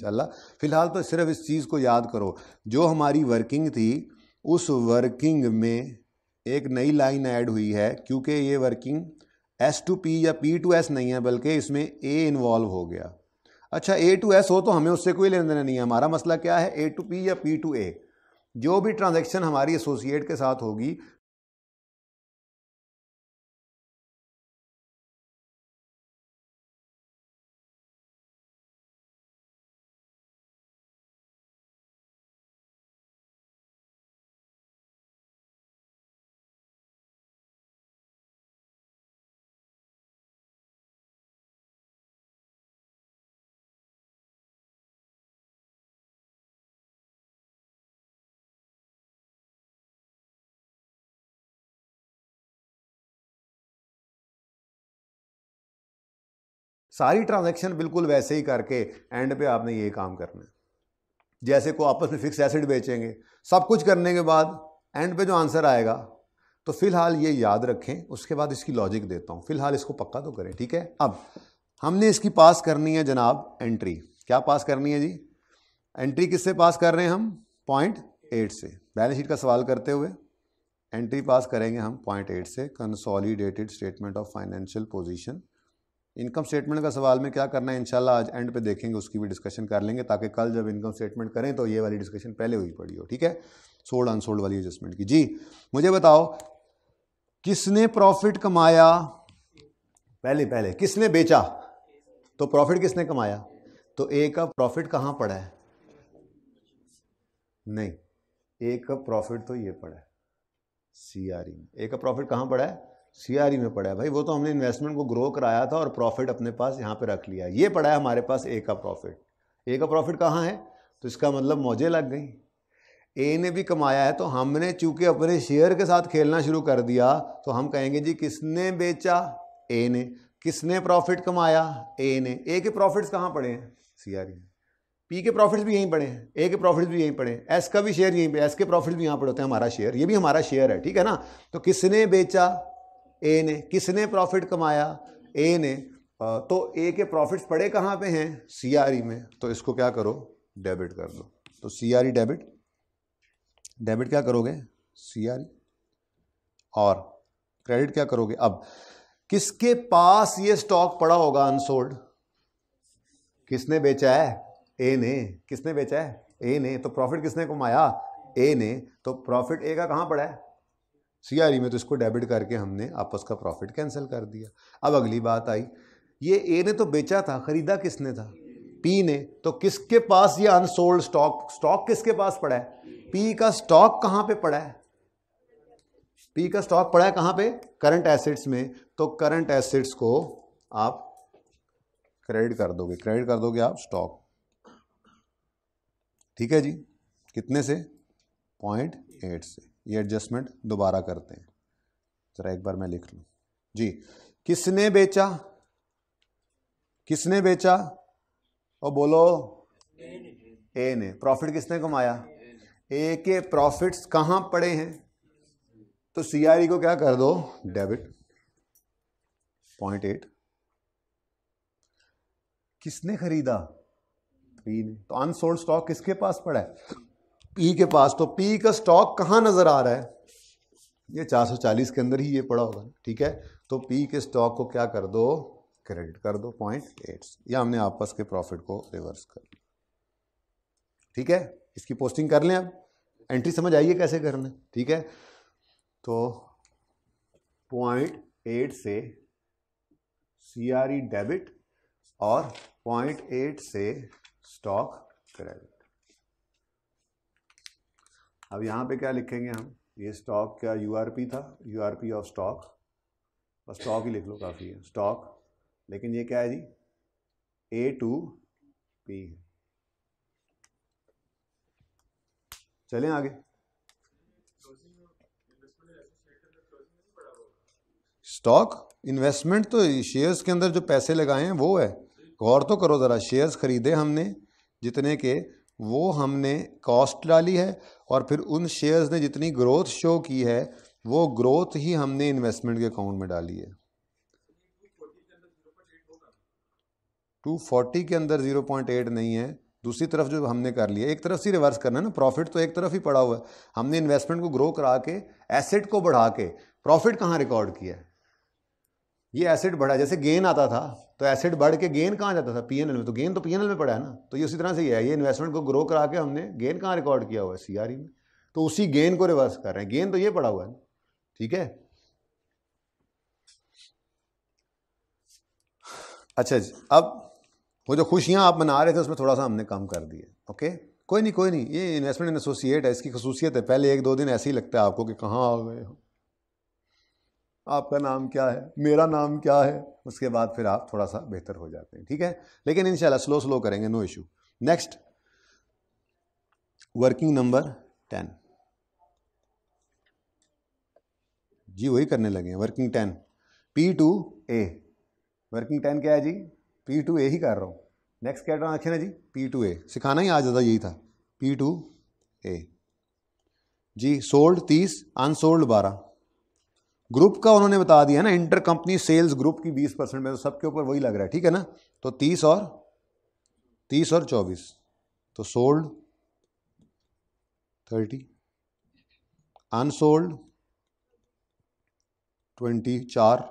Speaker 1: फ़िलहाल तो सिर्फ इस चीज़ को याद करो जो हमारी वर्किंग थी उस वर्किंग में एक नई लाइन ऐड हुई है क्योंकि ये वर्किंग एस टू पी या पी टू एस नहीं है बल्कि इसमें ए इन्वॉल्व हो गया अच्छा ए टू एस हो तो हमें उससे कोई लेन देना नहीं है हमारा मसला क्या है ए टू पी या पी टू ए जो भी ट्रांजेक्शन हमारी एसोसिएट के साथ होगी सारी ट्रांजैक्शन बिल्कुल वैसे ही करके एंड पे आपने ये काम करना है जैसे को आपस में फिक्स एसिड बेचेंगे सब कुछ करने के बाद एंड पे जो आंसर आएगा तो फिलहाल ये याद रखें उसके बाद इसकी लॉजिक देता हूँ फिलहाल इसको पक्का तो करें ठीक है अब हमने इसकी पास करनी है जनाब एंट्री क्या पास करनी है जी एंट्री किससे पास कर रहे हैं हम पॉइंट एट से बैलेंस शीट का सवाल करते हुए एंट्री पास करेंगे हम पॉइंट एट से consolidated statement of financial position income statement का सवाल में क्या करना है इंशाल्लाह आज एंड पे देखेंगे उसकी भी डिस्कशन कर लेंगे ताकि कल जब इनकम स्टेटमेंट करें तो ये वाली डिस्कशन पहले हुई पड़ी हो ठीक है सोल्ड अनसोल्ड वाली एडजस्टमेंट की जी मुझे बताओ किसने प्रॉफिट कमाया पहले पहले किसने बेचा तो प्रॉफिट किसने कमाया तो ए का प्रॉफिट कहाँ पड़ा है नहीं ए का प्रॉफिट तो ये पड़ा है सी आर ई ए का प्रॉफिट कहाँ पड़ा है सीआरई में पड़ा है भाई वो तो हमने इन्वेस्टमेंट को ग्रो कराया था और प्रॉफिट अपने पास यहाँ पे रख लिया ये पड़ा है हमारे पास ए का प्रॉफिट ए का प्रॉफिट कहाँ है तो इसका मतलब मौजे लग गई ए ने भी कमाया है तो हमने चूंकि अपने शेयर के साथ खेलना शुरू कर दिया तो हम कहेंगे जी किसने बेचा ए ने किसने प्रॉफिट कमाया ए ने ए के प्रॉफिट्स कहाँ पड़े हैं सीआरई e में पी के प्रॉफिट्स भी यहीं पड़े हैं ए के प्रॉफिट्स भी यहीं पड़े हैं एस का भी शेयर यहीं पे एस के प्रॉफिट्स भी यहाँ पड़े होते हैं हमारा शेयर ये भी हमारा शेयर है ठीक है ना तो किसने बेचा ए ने किसने प्रॉफिट कमाया ए ने तो ए के प्रॉफिट्स पड़े कहाँ पे हैं सीआरई e में तो इसको क्या करो डेबिट कर दो तो सीआरई डेबिट डेबिट क्या करोगे सीआरई e। और क्रेडिट क्या करोगे अब किसके पास ये स्टॉक पड़ा होगा अनसोल्ड किसने बेचा है ए ने किसने बेचा है ए ने तो प्रॉफिट किसने कमाया ए ने तो प्रॉफिट ए का कहाँ पड़ा है सीआरई e में तो इसको डेबिट करके हमने आपस का प्रॉफिट कैंसिल कर दिया अब अगली बात आई ये ए ने तो बेचा था खरीदा किसने था पी ने तो किसके पास ये अनसोल्ड स्टॉक स्टॉक किसके पास पड़ा है पी का स्टॉक कहाँ पे पड़ा है पी का स्टॉक पड़ा है कहाँ पे करंट एसेट्स में तो करंट एसेट्स को आप क्रेडिट कर दोगे क्रेडिट कर दोगे आप स्टॉक ठीक है जी कितने से पॉइंट एट से ये एडजस्टमेंट दोबारा करते हैं जरा एक बार मैं लिख लू जी किसने बेचा किसने बेचा और बोलो ए ने प्रॉफिट किसने कमाया ए के प्रॉफिट्स कहां पड़े हैं तो सीआरई को क्या कर दो डेबिट पॉइंट एट किसने खरीदा ने तो अनसोल्ड स्टॉक किसके पास पड़ा है पी के पास तो पी का स्टॉक कहाँ नज़र आ रहा है ये 440 के अंदर ही ये पड़ा होगा ठीक है तो पी के स्टॉक को क्या कर दो क्रेडिट कर दो पॉइंट एट या हमने आपस के प्रॉफिट को रिवर्स कर ठीक है इसकी पोस्टिंग कर लें अब एंट्री समझ आइए कैसे करना ठीक है तो पॉइंट एट से सी डेबिट e और पॉइंट एट से स्टॉक क्रेडिट अब यहाँ पे क्या लिखेंगे हम ये स्टॉक क्या यू था यू ऑफ स्टॉक बस स्टॉक ही लिख लो काफ़ी है स्टॉक लेकिन ये क्या है जी ए टू पी है चलें आगे स्टॉक इन्वेस्टमेंट तो शेयर्स के अंदर जो पैसे लगाए हैं वो है गौर तो करो ज़रा शेयर्स खरीदे हमने जितने के वो हमने कॉस्ट डाली है और फिर उन शेयर्स ने जितनी ग्रोथ शो की है वो ग्रोथ ही हमने इन्वेस्टमेंट के अकाउंट में डाली है 240 के अंदर 0.8 नहीं है दूसरी तरफ जो हमने कर लिया एक तरफ से रिवर्स करना है ना प्रॉफिट तो एक तरफ ही पड़ा हुआ है हमने इन्वेस्टमेंट को ग्रो करा के एसेट को बढ़ा के प्रॉफिट कहाँ रिकॉर्ड किया है ये एसिड बढ़ा जैसे गेन आता था तो एसिड बढ़ के गेन कहाँ जाता था पीएनएल में तो गेन तो पीएनएल में पड़ा है ना तो ये उसी तरह से ही है ये इन्वेस्टमेंट को ग्रो करा के हमने गेन कहाँ रिकॉर्ड किया हुआ है सीआरई e में तो उसी गेन को रिवर्स कर रहे हैं गेन तो ये पड़ा हुआ है ना ठीक है अच्छा जी अब वो जो खुशियाँ आप मना रहे थे उसमें थोड़ा सा हमने कम कर दिए ओके कोई नहीं कोई नहीं ये इन्वेस्टमेंट इन एसोसिएट है इसकी खसूसियत है पहले एक दो दिन ऐसे ही लगता है आपको कि कहाँ आ गए हो आपका नाम क्या है मेरा नाम क्या है उसके बाद फिर आप थोड़ा सा बेहतर हो जाते हैं ठीक है लेकिन इनशाला स्लो स्लो करेंगे no issue next working number ten जी वही करने लगे हैं working ten P to A working ten क्या है जी पी टू ए ही कर रहा हूँ नेक्स्ट क्या ट्रांजेक्शन है जी पी टू ए सिखाना ही आज ज़्यादा यही था पी टू ए जी सोल्ड तीस अनसोल्ड बारह ग्रुप का उन्होंने बता दिया ना इंटर कंपनी सेल्स ग्रुप की बीस परसेंट में तो सबके ऊपर वही लग रहा है ठीक है ना तो तीस और तीस और चौबीस तो सोल्ड थर्टी अनसोल्ड ट्वेंटी चार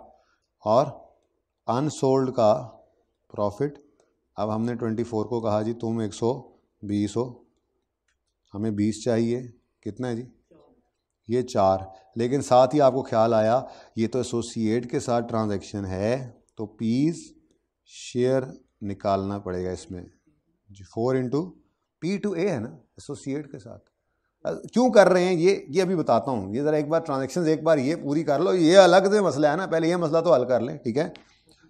Speaker 1: और अनसोल्ड का प्रॉफिट अब हमने ट्वेंटी फोर को कहा जी तुम एक सौ बीस हो हमें बीस चाहिए कितना है जी ये चार लेकिन साथ ही आपको ख्याल आया ये तो एसोसिएट के साथ ट्रांजैक्शन है तो पीज शेयर निकालना पड़ेगा इसमें जी four into P to A है ना एसोसिएट के साथ क्यों कर रहे हैं ये ये अभी बताता हूँ ये ज़रा एक बार ट्रांजेक्शन एक बार ये पूरी कर लो ये अलग से मसला है ना पहले ये मसला तो हल कर लें ठीक है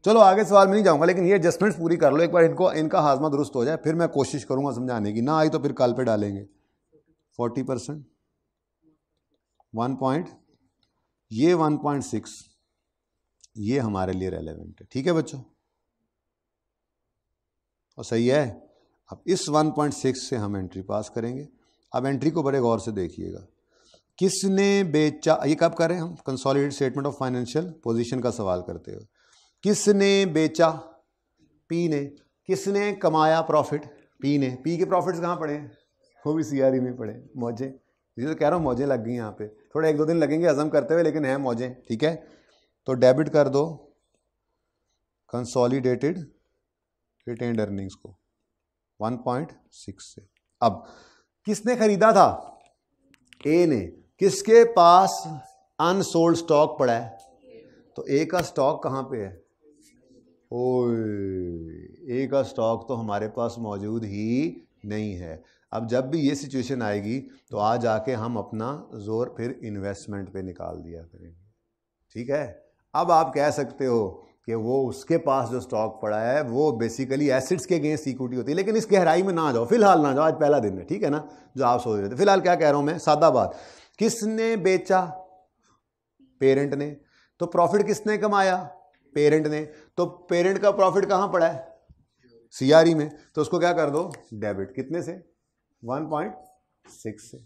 Speaker 1: चलो आगे सवाल में नहीं जाऊँगा लेकिन ये एडजस्टमेंट्स पूरी कर लो एक बार इनको इनका हाजमा दुरुस्त हो जाए फिर मैं कोशिश करूँगा समझाने की ना आई तो फिर कल पे डालेंगे फोर्टी परसेंट वन पॉइंट ये वन पॉइंट सिक्स ये हमारे लिए रेलेवेंट है ठीक है बच्चों और सही है अब इस 1.6 से हम एंट्री पास करेंगे अब एंट्री को बड़े गौर से देखिएगा किसने बेचा ये कब करें हम consolidate statement of financial position का सवाल करते हुए किसने बेचा पी ने किसने कमाया प्रॉफिट पी ने पी के प्रॉफिट्स कहाँ पड़े वो भी सीआरई e में पड़े मौजे ये तो कह रहा हूँ मौजें लग गई यहाँ पे थोड़ा एक दो दिन लगेंगे हजम करते हुए लेकिन है मौजें ठीक है तो डेबिट कर दो कंसोलिडेटेड रिटेन्ड अर्निंग्स को 1.6 से अब किसने खरीदा था ए ने किसके पास अनसोल्ड स्टॉक पड़ा है तो ए का स्टॉक कहाँ पे है ओ ए का स्टॉक तो हमारे पास मौजूद ही नहीं है अब जब भी ये सिचुएशन आएगी तो आज आके हम अपना जोर फिर इन्वेस्टमेंट पे निकाल दिया करेंगे ठीक है अब आप कह सकते हो कि वो उसके पास जो स्टॉक पड़ा है वो बेसिकली एसिड्स के अगेंस्ट इक्विटी होती है लेकिन इस गहराई में ना जाओ फिलहाल ना जाओ आज पहला दिन है ठीक है ना जो आप सोच रहे थे फिलहाल क्या कह रहा हूँ मैं सादा बात किसने बेचा पेरेंट ने तो प्रॉफिट किसने कमाया पेरेंट ने तो पेरेंट का प्रॉफिट कहाँ पड़ा है सीआरई में तो उसको क्या कर दो डेबिट कितने से वन पॉइंट सिक्स से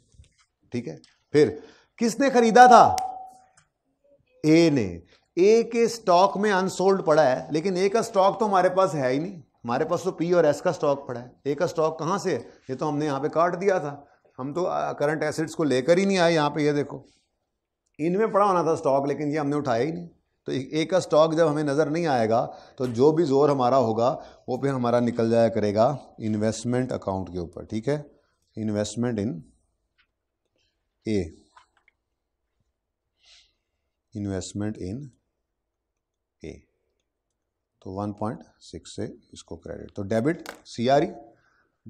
Speaker 1: ठीक है फिर किसने खरीदा था ए ने ए के स्टॉक में अनसोल्ड पड़ा है लेकिन ए का स्टॉक तो हमारे पास है ही नहीं हमारे पास तो पी और एस का स्टॉक पड़ा है ए का स्टॉक कहाँ से है ये तो हमने यहाँ पे काट दिया था हम तो करंट एसेट्स को लेकर ही नहीं आए यहाँ पे ये यह देखो इनमें पड़ा होना था स्टॉक लेकिन ये हमने उठाया ही नहीं तो ए का स्टॉक जब हमें नज़र नहीं आएगा तो जो भी जोर हमारा होगा वो फिर हमारा निकल जाया करेगा इन्वेस्टमेंट अकाउंट के ऊपर ठीक है investment in A investment in ए तो 1.6 से इसको क्रेडिट तो debit E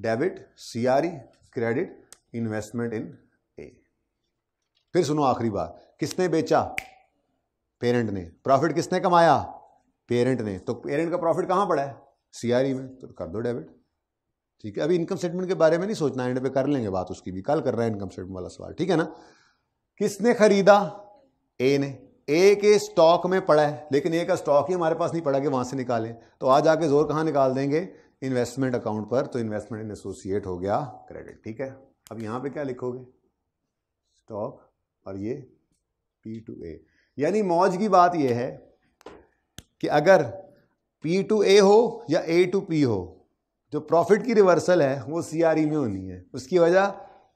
Speaker 1: debit E credit investment in A फिर सुनो आखिरी बार किसने बेचा पेरेंट ने प्रॉफिट किसने कमाया पेरेंट ने तो पेरेंट का प्रॉफिट कहां पड़ा है सीआरई e में तो कर दो डेबिट ठीक है अभी इनकम स्टेटमेंट के बारे में नहीं सोचना एंड पे कर लेंगे बात उसकी भी कल कर रहा है इनकम स्टेटमेंट वाला सवाल ठीक है ना किसने खरीदा ए ने ए के स्टॉक में पड़ा है लेकिन ए का स्टॉक ही हमारे पास नहीं पड़ा कि वहां से निकालें तो आज आके जोर कहाँ निकाल देंगे इन्वेस्टमेंट अकाउंट पर तो इन्वेस्टमेंट इन एसोसिएट हो गया क्रेडिट ठीक है अब यहाँ पे क्या लिखोगे स्टॉक और ये पी टू ए यानी मौज की बात यह है कि अगर पी टू ए हो या ए टू पी हो जो प्रॉफिट की रिवर्सल है वो सीआरई e में होनी है उसकी वजह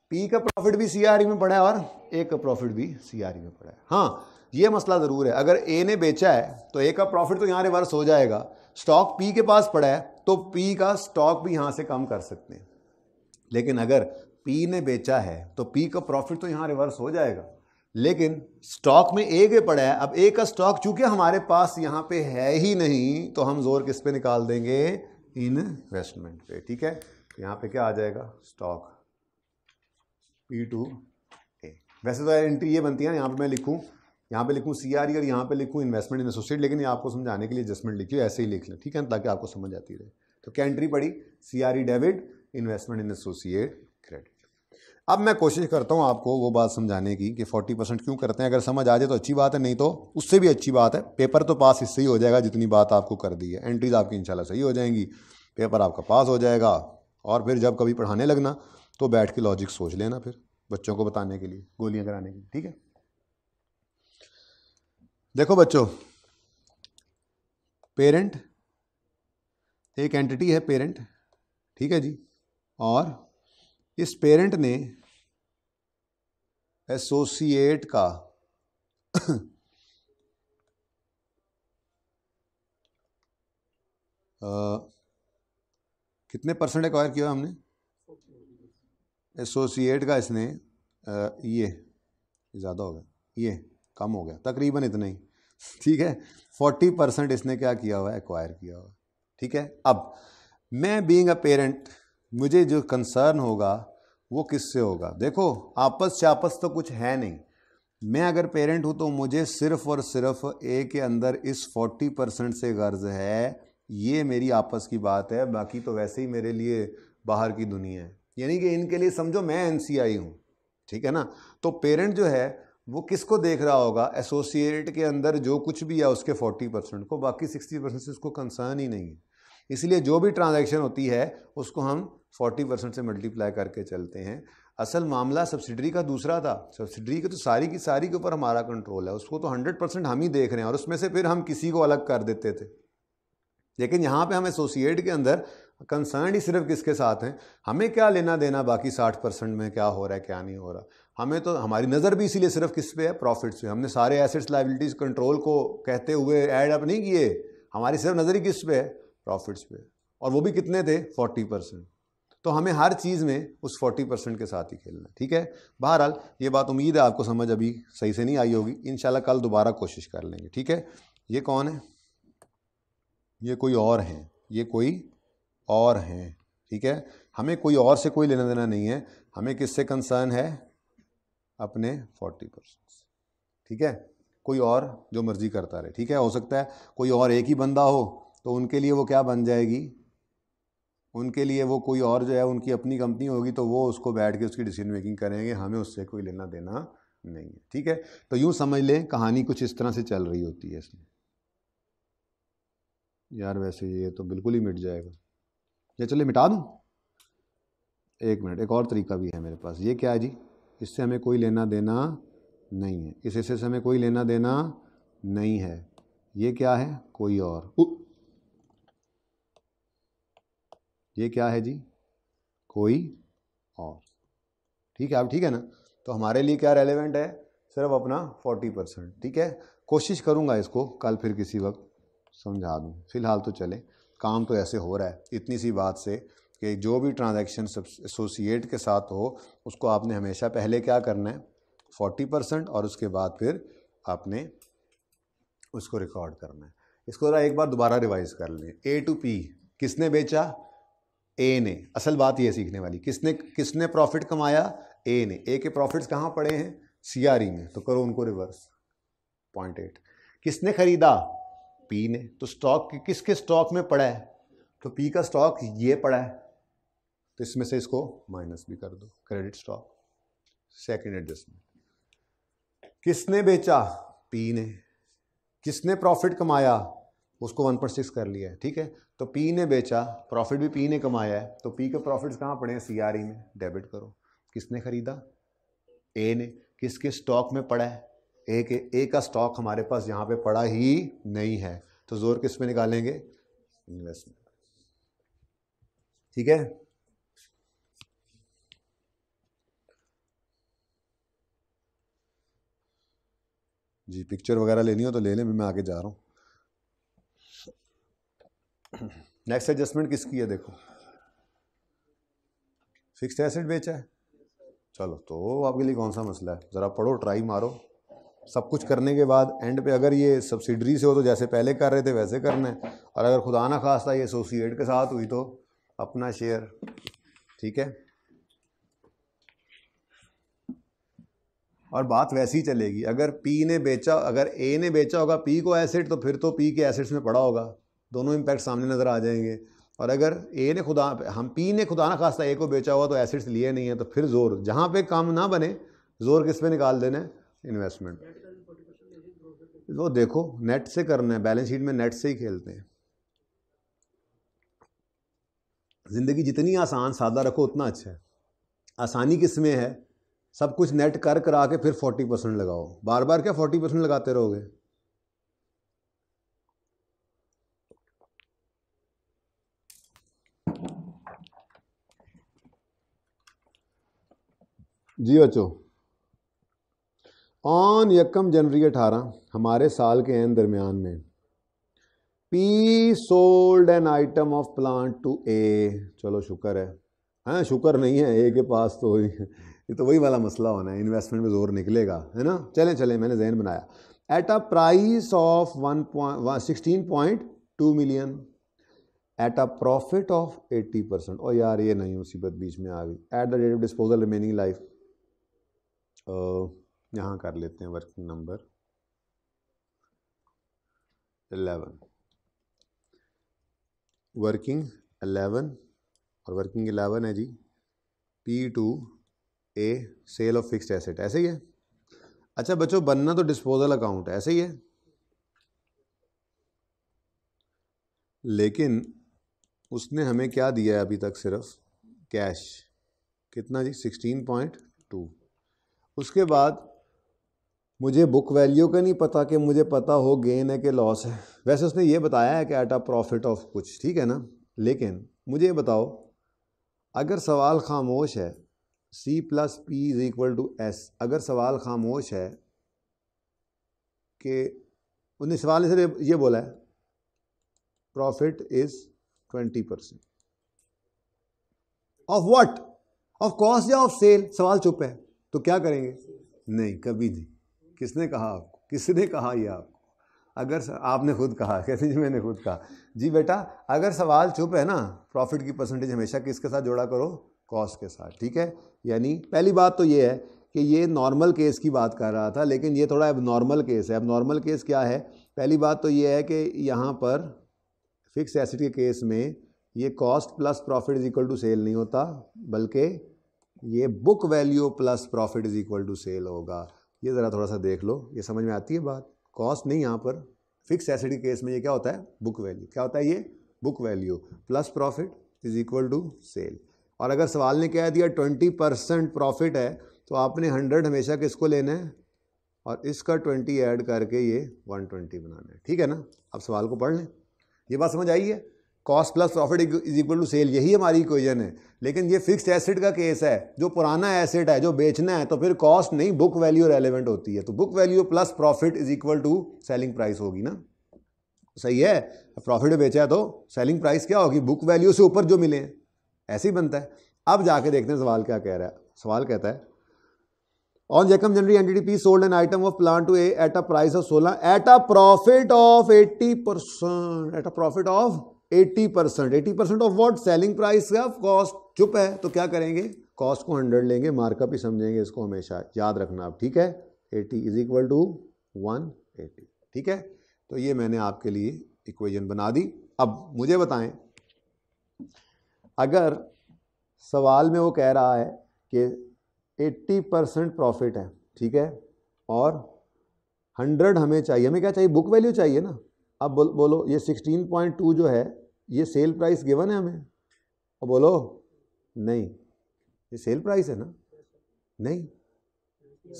Speaker 1: पी का प्रॉफिट भी सीआरई e में पड़ा है और ए का प्रॉफिट भी सीआरई e में पड़ा है हाँ ये मसला ज़रूर है अगर ए ने बेचा है तो ए का प्रॉफिट तो यहाँ रिवर्स हो जाएगा स्टॉक पी के पास पड़ा है तो पी का स्टॉक भी यहाँ से कम कर सकते हैं लेकिन अगर पी ने बेचा है तो पी का प्रॉफिट तो यहाँ रिवर्स हो जाएगा लेकिन स्टॉक में ए के पड़ा है अब ए का स्टॉक चूंकि हमारे पास यहाँ पे है ही नहीं तो हम जोर किस पे निकाल देंगे इन्वेस्टमेंट पे ठीक है यहाँ पे क्या आ जाएगा स्टॉक पी टू ए वैसे तो एंट्री ये बनती है ना यहाँ पे मैं लिखूँ यहाँ पे लिखूँ सी आर e और यहाँ पे लिखूँ इन्वेस्टमेंट इन एसोसिएट लेकिन ये आपको समझाने के लिए एडजस्टमेंट लिखी ऐसे ही लिख लें ठीक है ताकि आपको समझ आती रहे तो क्या एंट्री पड़ी C R E debit investment in associate credit अब मैं कोशिश करता हूँ आपको वो बात समझाने की कि फोर्टी परसेंट क्यों करते हैं अगर समझ आ जाए तो अच्छी बात है नहीं तो उससे भी अच्छी बात है पेपर तो पास इससे ही हो जाएगा जितनी बात आपको कर दी है एंट्रीज आपकी इंशाल्लाह सही हो जाएंगी पेपर आपका पास हो जाएगा और फिर जब कभी पढ़ाने लगना तो बैठ के लॉजिक सोच लेना फिर बच्चों को बताने के लिए गोलियाँ कराने के लिए ठीक है देखो बच्चों पेरेंट एक एंटिटी है पेरेंट ठीक है जी और इस पेरेंट ने एसोसिएट का Uh, [clears throat] कितने परसेंट एक्वायर किया हमने एसोसिएट का इसने uh, ये ज़्यादा हो गया ये कम हो गया तकरीबन इतना ही ठीक है फोर्टी परसेंट इसने क्या किया हुआ है एक्वायर किया हुआ ठीक है अब मैं बीइंग अ पेरेंट मुझे जो कंसर्न होगा वो किससे होगा देखो आपस चापस तो कुछ है नहीं मैं अगर पेरेंट हूँ तो मुझे सिर्फ और सिर्फ ए के अंदर इस फोर्टी परसेंट से गर्ज है ये मेरी आपस की बात है बाकी तो वैसे ही मेरे लिए बाहर की दुनिया है यानी कि इनके लिए समझो मैं एन सी आई हूँ ठीक है ना तो पेरेंट जो है वो किसको देख रहा होगा एसोसिएट के अंदर जो कुछ भी है उसके फोर्टी परसेंट को बाकी सिक्सटी परसेंट से उसको कंसर्न ही नहीं है इसलिए जो भी ट्रांजैक्शन होती है उसको हम 40 परसेंट से मल्टीप्लाई करके चलते हैं असल मामला सब्सिडरी का दूसरा था सब्सिडरी के तो सारी की सारी के ऊपर हमारा कंट्रोल है उसको तो हंड्रेड परसेंट हम ही देख रहे हैं और उसमें से फिर हम किसी को अलग कर देते थे लेकिन यहाँ पे हम एसोसिएट के अंदर कंसर्न ही सिर्फ किसके साथ हैं हमें क्या लेना देना बाकी साठ परसेंट में क्या हो रहा है क्या नहीं हो रहा हमें तो हमारी नज़र भी इसीलिए सिर्फ किस पे है प्रॉफिट्स पे हमने सारे एसेट्स लाइबिलिटीज़ कंट्रोल को कहते हुए एड अप नहीं किए हमारी सिर्फ नज़र ही किस पे है प्रॉफिट्स पे और वो भी कितने थे फोर्टी परसेंट तो हमें हर चीज़ में उस फोर्टी परसेंट के साथ ही खेलना है ठीक है बहरहाल ये बात उम्मीद है आपको समझ अभी सही से नहीं आई होगी इन कल दोबारा कोशिश कर लेंगे ठीक है ये कौन है ये कोई और हैं ये कोई और हैं ठीक है हमें कोई और से कोई लेना देना नहीं है हमें किससे कंसर्न है अपने फोर्टी परसेंट ठीक है कोई और जो मर्जी करता रहे ठीक है हो सकता है कोई और एक ही बंदा हो तो उनके लिए वो क्या बन जाएगी उनके लिए वो कोई और जो है उनकी अपनी कंपनी होगी तो वो उसको बैठ के उसकी डिसीजन मेकिंग करेंगे हमें उससे कोई लेना देना नहीं है ठीक है तो यूँ समझ लें कहानी कुछ इस तरह से चल रही होती है इसमें यार वैसे ये तो बिल्कुल ही मिट जाएगा या चलिए मिटा दूँ एक मिनट एक और तरीका भी है मेरे पास ये क्या है जी इससे हमें कोई लेना देना नहीं है इस हिस्से से हमें कोई लेना देना नहीं है ये क्या है कोई और ये क्या है जी कोई और ठीक है अब ठीक है ना तो हमारे लिए क्या रेलेवेंट है सिर्फ अपना फोर्टी परसेंट ठीक है कोशिश करूँगा इसको कल फिर किसी वक्त समझा दूँ फिलहाल तो चले काम तो ऐसे हो रहा है इतनी सी बात से कि जो भी ट्रांजेक्शन एसोसिएट के साथ हो उसको आपने हमेशा पहले क्या करना है फोर्टी परसेंट और उसके बाद फिर आपने उसको रिकॉर्ड करना है इसको ज़रा एक बार दोबारा रिवाइज़ कर लें ए टू पी किसने बेचा ए ने असल बात यह सीखने वाली किसने किसने प्रॉफिट कमाया ए ने ए के प्रॉफिट्स कहाँ पड़े हैं सीआरई e में तो करो उनको रिवर्स पॉइंट एट किसने खरीदा पी ने तो स्टॉक किसके स्टॉक में पड़ा है तो पी का स्टॉक ये पड़ा है तो इसमें से इसको माइनस भी कर दो क्रेडिट स्टॉक सेकेंड एडजस्टमेंट किसने बेचा पी ने किसने प्रॉफिट कमाया उसको वन पर सिक्स कर लिया है ठीक है तो पी ने बेचा प्रॉफिट भी पी ने कमाया है तो पी के प्रॉफिट्स कहाँ पड़े हैं सीआरई e में डेबिट करो किसने खरीदा ए ने किसके स्टॉक में पड़ा है ए के ए का स्टॉक हमारे पास यहाँ पे पड़ा ही नहीं है तो जोर किस में निकालेंगे इन्वेस्टमेंट ठीक है जी पिक्चर वगैरह लेनी हो तो ले लें मैं आगे जा रहा हूँ नेक्स्ट [clears throat] एडजस्टमेंट किसकी है देखो फिक्स्ड एसेट बेचा है चलो तो आपके लिए कौन सा मसला है ज़रा पढ़ो ट्राई मारो सब कुछ करने के बाद एंड पे अगर ये सब्सिडरी से हो तो जैसे पहले कर रहे थे वैसे करना है और अगर खुदा ना था ये एसोसिएट के साथ हुई तो अपना शेयर ठीक है और बात वैसी चलेगी अगर पी ने बेचा अगर ए ने बेचा होगा पी को एसेट तो फिर तो पी के एसेट्स में पड़ा होगा दोनों इम्पैक्ट सामने नज़र आ जाएंगे और अगर ए ने खुदा हम पी ने खुदा ना खास्ता ए को बेचा हुआ तो एसिड्स लिए नहीं है तो फिर जोर जहाँ पे काम ना बने जोर किस पे निकाल देना है इन्वेस्टमेंट वो देखो नेट से करना है बैलेंस शीट में नेट से ही खेलते हैं ज़िंदगी जितनी आसान सादा रखो उतना अच्छा है आसानी किस में है सब कुछ नेट कर करा के फिर फोर्टी परसेंट लगाओ बार बार क्या फोर्टी परसेंट लगाते रहोगे जी बच्चो ऑन यकम जनवरी अठारह हमारे साल के एन दरमियान में P sold an item of plant to A चलो शुक्र है हाँ शुक्र नहीं है ए के पास तो ये तो वही वाला मसला होना है इन्वेस्टमेंट में जोर निकलेगा है ना चलें चलें मैंने जहन बनाया at a price of one sixteen point two million at a profit of eighty percent और यार ये नहीं मुसीबत बीच में आ गई at the date of disposal remaining life यहाँ कर लेते हैं working number eleven working eleven और वर्किंग एलेवन है जी P to A sale of fixed asset ऐसे ही है अच्छा बच्चों बनना तो डिस्पोजल अकाउंट ऐसे ही है लेकिन उसने हमें क्या दिया है अभी तक सिर्फ कैश कितना जी सिक्सटीन पॉइंट टू उसके बाद मुझे बुक वैल्यू का नहीं पता कि मुझे पता हो गेन है कि लॉस है वैसे उसने ये बताया है कि एट अ प्रॉफिट ऑफ कुछ ठीक है ना लेकिन मुझे ये बताओ अगर सवाल खामोश है C plus P is equal to S अगर सवाल खामोश है कि उन्हें सवाल से ये बोला है profit is twenty percent of what of cost या ऑफ सेल सवाल चुप है तो क्या करेंगे नहीं कभी नहीं किसने कहा आपको किसने कहा ये आपको अगर स... आपने खुद कहा कैसे जी मैंने खुद कहा जी बेटा अगर सवाल चुप है ना प्रॉफिट की परसेंटेज हमेशा किसके साथ जोड़ा करो कॉस्ट के साथ ठीक है यानी पहली बात तो ये है कि ये नॉर्मल केस की बात कर रहा था लेकिन ये थोड़ा अब नॉर्मल केस है अब नॉर्मल केस क्या है पहली बात तो ये है कि यहाँ पर फिक्स एसिड के केस में ये cost plus profit is equal to sale नहीं होता बल्कि ये book value plus profit is equal to sale होगा ये ज़रा थोड़ा सा देख लो ये समझ में आती है बात कॉस्ट नहीं यहाँ पर फिक्स एसिड केस में ये क्या होता है बुक वैल्यू क्या होता है ये book value plus profit is equal to sale और अगर सवाल ने क्या दिया ट्वेंटी परसेंट प्रॉफिट है तो आपने हंड्रेड हमेशा किसको लेना है और इसका ट्वेंटी ऐड करके ये वन ट्वेंटी बनाना है ठीक है ना आप सवाल को पढ़ लें ये बात समझ आई है cost plus profit is equal to sale यही हमारी इक्वेजन है लेकिन ये फिक्स्ड एसेट का केस है जो पुराना एसेट है जो बेचना है तो फिर कॉस्ट नहीं बुक वैल्यू रेलिवेंट होती है तो book value plus profit is equal to selling price होगी ना सही है प्रॉफिट बेचा है तो सेलिंग प्राइस क्या होगी बुक वैल्यू से ऊपर जो मिले हैं ऐसे ही बनता है अब जाके देखते हैं सवाल क्या कह रहा है सवाल कहता है ऑन जेकम जनरी एन डी sold an item of plant to at a price of सोलह at a profit of eighty percent percent at a profit eighty percent eighty percent of what selling price of cost चुप है तो क्या करेंगे कॉस्ट को हंड्रेड लेंगे मार्कअप ही समझेंगे इसको हमेशा याद रखना आप ठीक है eighty is equal to one eighty ठीक है तो ये मैंने आपके लिए इक्वेजन बना दी अब मुझे बताएं अगर सवाल में वो कह रहा है कि एट्टी परसेंट प्रॉफिट है ठीक है और हंड्रेड हमें चाहिए हमें क्या चाहिए बुक वैल्यू चाहिए ना अब बोलो ये सिक्सटीन पॉइंट टू जो है ये सेल प्राइस गिवन है हमें और बोलो नहीं ये सेल प्राइस है ना नहीं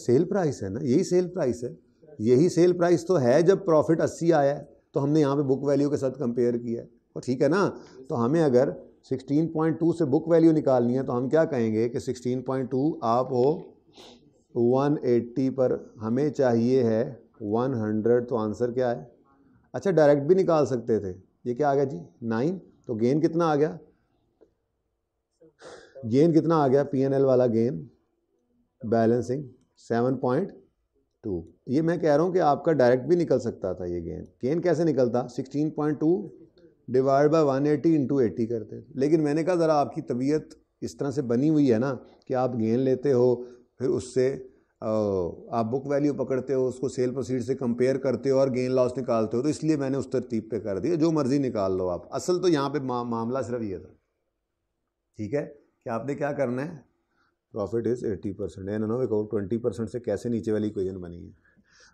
Speaker 1: सेल प्राइस है ना यही सेल प्राइस है यही सेल प्राइस तो है जब प्रॉफिट अस्सी आया है तो हमने यहाँ पे बुक वैल्यू के साथ कंपेयर किया है और ठीक है ना तो हमें अगर 16.2 से बुक वैल्यू निकालनी है तो हम क्या कहेंगे कि 16.2 आप हो 180 पर हमें चाहिए है 100 तो आंसर क्या है अच्छा डायरेक्ट भी निकाल सकते थे ये क्या आ गया जी नाइन तो गेन कितना आ गया गेन कितना आ गया पीएनएल वाला gain balancing seven point two ये मैं कह रहा हूँ कि आपका डायरेक्ट भी निकल सकता था ये गेन गेन कैसे निकलता sixteen point two divide by one eighty into eighty करते लेकिन मैंने कहा ज़रा आपकी तबीयत इस तरह से बनी हुई है ना कि आप गेंद लेते हो फिर उससे आप बुक वैल्यू पकड़ते हो उसको सेल प्रोसीड से कंपेयर करते हो और गेन लॉस निकालते हो तो इसलिए मैंने उस तरतीब पे कर दिया जो मर्ज़ी निकाल लो आप असल तो यहाँ पे मा, मामला सिर्फ ये था ठीक है कि आपने क्या करना है profit is eighty percent and no twenty percent से कैसे नीचे वाली इक्वेजन बनी है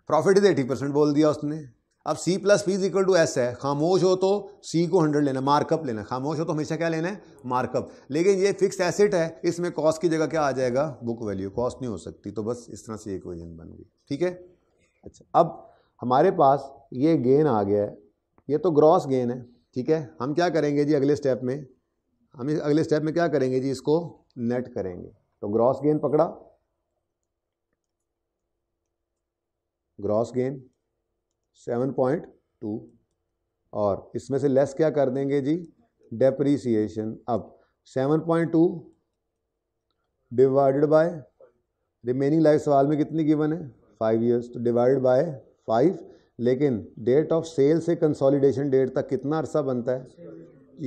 Speaker 1: प्रॉफिट इज़ एटी परसेंट बोल दिया उसने अब C plus P equal to S है खामोश हो तो सी को हंड्रेड लेना मार्कअप लेना खामोश हो तो हमेशा क्या लेना है मार्कअप लेकिन ये फिक्स एसेट है इसमें कॉस्ट की जगह क्या आ जाएगा बुक वैल्यू कॉस्ट नहीं हो सकती तो बस इस तरह से एक वजन बन गई ठीक है अच्छा अब हमारे पास ये गेन आ गया है ये तो ग्रॉस गेन है ठीक है हम क्या करेंगे जी अगले स्टेप में हम अगले स्टेप में क्या करेंगे जी इसको नेट करेंगे तो ग्रॉस गेन पकड़ा gross gain seven point two और इसमें से लेस क्या कर देंगे जी डेप्रीसिएशन अब seven point two divided by remaining life सवाल में कितनी गिवन है फाइव ईयर्स तो डिवाइडेड बाय फाइव लेकिन डेट ऑफ सेल से कंसोलिडेशन डेट तक कितना अरसा बनता है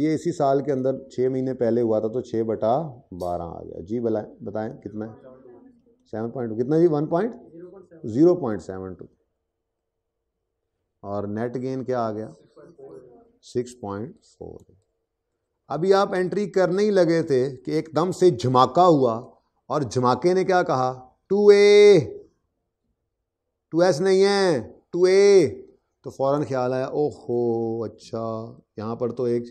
Speaker 1: ये इसी साल के अंदर छः महीने पहले हुआ था तो छः बटा बारह आ गया जी बताएं बताएं कितना है सेवन पॉइंट कितना जी one point zero point seven two और नेट गेन क्या आ गया सिक्स पॉइंट फोर अभी आप एंट्री करने ही लगे थे कि एकदम से झमाका हुआ और झमाके ने क्या कहा टू ए टू एस नहीं है टू ए तो फौरन ख्याल आया ओहो अच्छा यहाँ पर तो एक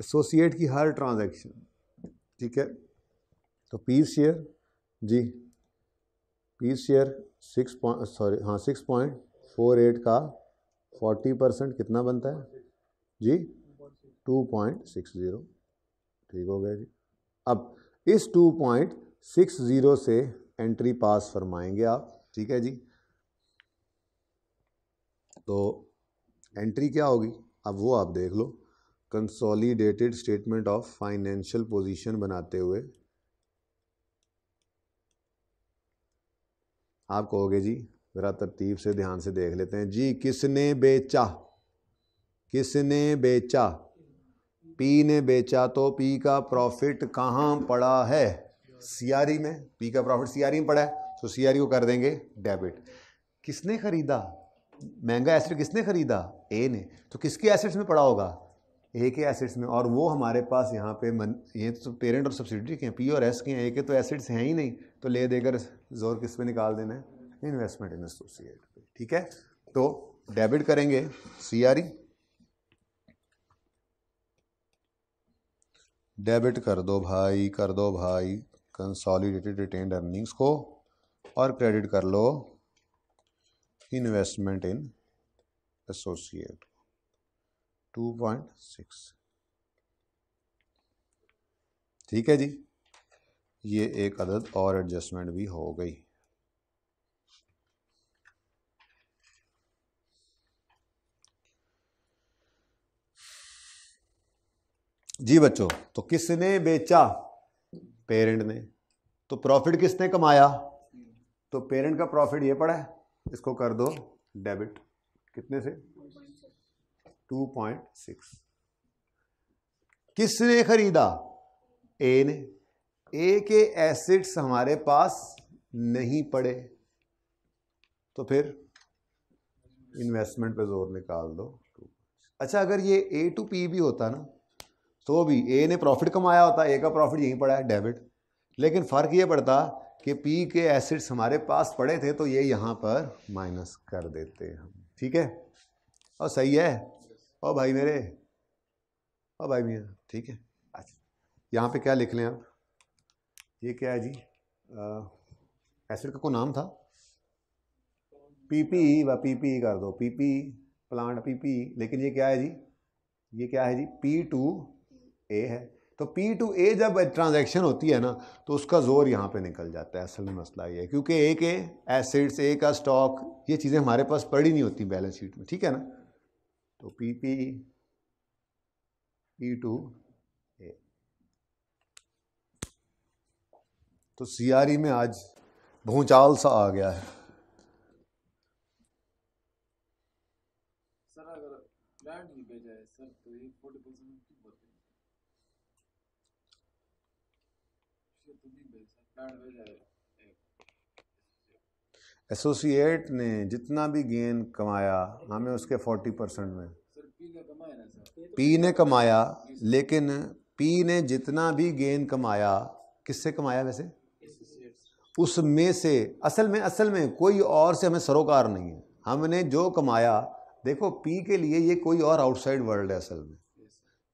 Speaker 1: एसोसिएट की हर ट्रांजैक्शन ठीक है तो पी शेयर जी P share six point sorry हाँ सिक्स पॉइंट फोर एट का फोर्टी परसेंट कितना बनता है जी टू पॉइंट सिक्स ज़ीरो ठीक हो गया जी अब इस टू पॉइंट सिक्स ज़ीरो से एंट्री पास फरमाएंगे आप ठीक है जी तो एंट्री क्या होगी अब वो आप देख लो consolidated statement of financial position बनाते हुए आप कहोगे जी ज़रा तरतीब से ध्यान से देख लेते हैं जी किसने बेचा किसने बेचा पी ने बेचा तो पी का प्रॉफिट कहाँ पड़ा है सियारी में पी का प्रॉफिट सियारी में पड़ा है तो सियारी को कर देंगे डेबिट किसने खरीदा महंगा एसेट किसने खरीदा ए ने तो किसके एसेट्स में पड़ा होगा ए के एसेट्स में और वो हमारे पास यहाँ पे मन ये तो पेरेंट और सब्सिडी के हैं पी और एस के हैं ए के तो एसेट्स हैं ही नहीं तो ले देकर जोर किस पे निकाल देना है इन्वेस्टमेंट इन एसोसिएट पे ठीक है तो डेबिट करेंगे सीआरई डेबिट e. कर दो भाई कर दो भाई कंसॉलिडेटेड रिटेन अर्निंग्स को और क्रेडिट कर लो investment in associate two point six ठीक है जी ये एक अदद और एडजस्टमेंट भी हो गई जी बच्चों तो किसने बेचा पेरेंट ने तो प्रॉफिट किसने कमाया तो पेरेंट का प्रॉफिट ये पड़ा है इसको कर दो डेबिट कितने से 2.6 किसने खरीदा ए ने ए के एसिड्स हमारे पास नहीं पड़े तो फिर इन्वेस्टमेंट पे जोर निकाल दो अच्छा अगर ये ए टू पी भी होता ना तो भी ए ने प्रॉफिट कमाया होता ए का प्रॉफिट यहीं पड़ा है डेबिट लेकिन फ़र्क ये पड़ता कि पी के एसिड्स हमारे पास पड़े थे तो ये यहाँ पर माइनस कर देते हम ठीक है और सही है और भाई मेरे ओ भाई मेरा ठीक है अच्छा यहाँ पे क्या लिख लें आप ये क्या है जी एसिड का कोई नाम था पीपी व पीपी कर दो पीपी प्लांट पीपी लेकिन ये क्या है जी ये क्या है जी पी टू ए है तो पी टू ए जब ट्रांजैक्शन होती है ना तो उसका ज़ोर यहाँ पे निकल जाता है असल में मसला ये है क्योंकि ए के एसिड्स ए का स्टॉक ये चीज़ें हमारे पास पड़ी नहीं होती बैलेंस शीट में ठीक है ना तो P P P to A तो सीआरई e में आज भूचाल सा आ गया है एसोसिएट ने जितना भी गेन कमाया हमें उसके फोर्टी परसेंट में पी ने कमाया लेकिन पी ने जितना भी गेन कमाया किससे कमाया वैसे उसमें से असल में असल में कोई और से हमें सरोकार नहीं है हमने जो कमाया देखो पी के लिए ये कोई और आउटसाइड वर्ल्ड है असल में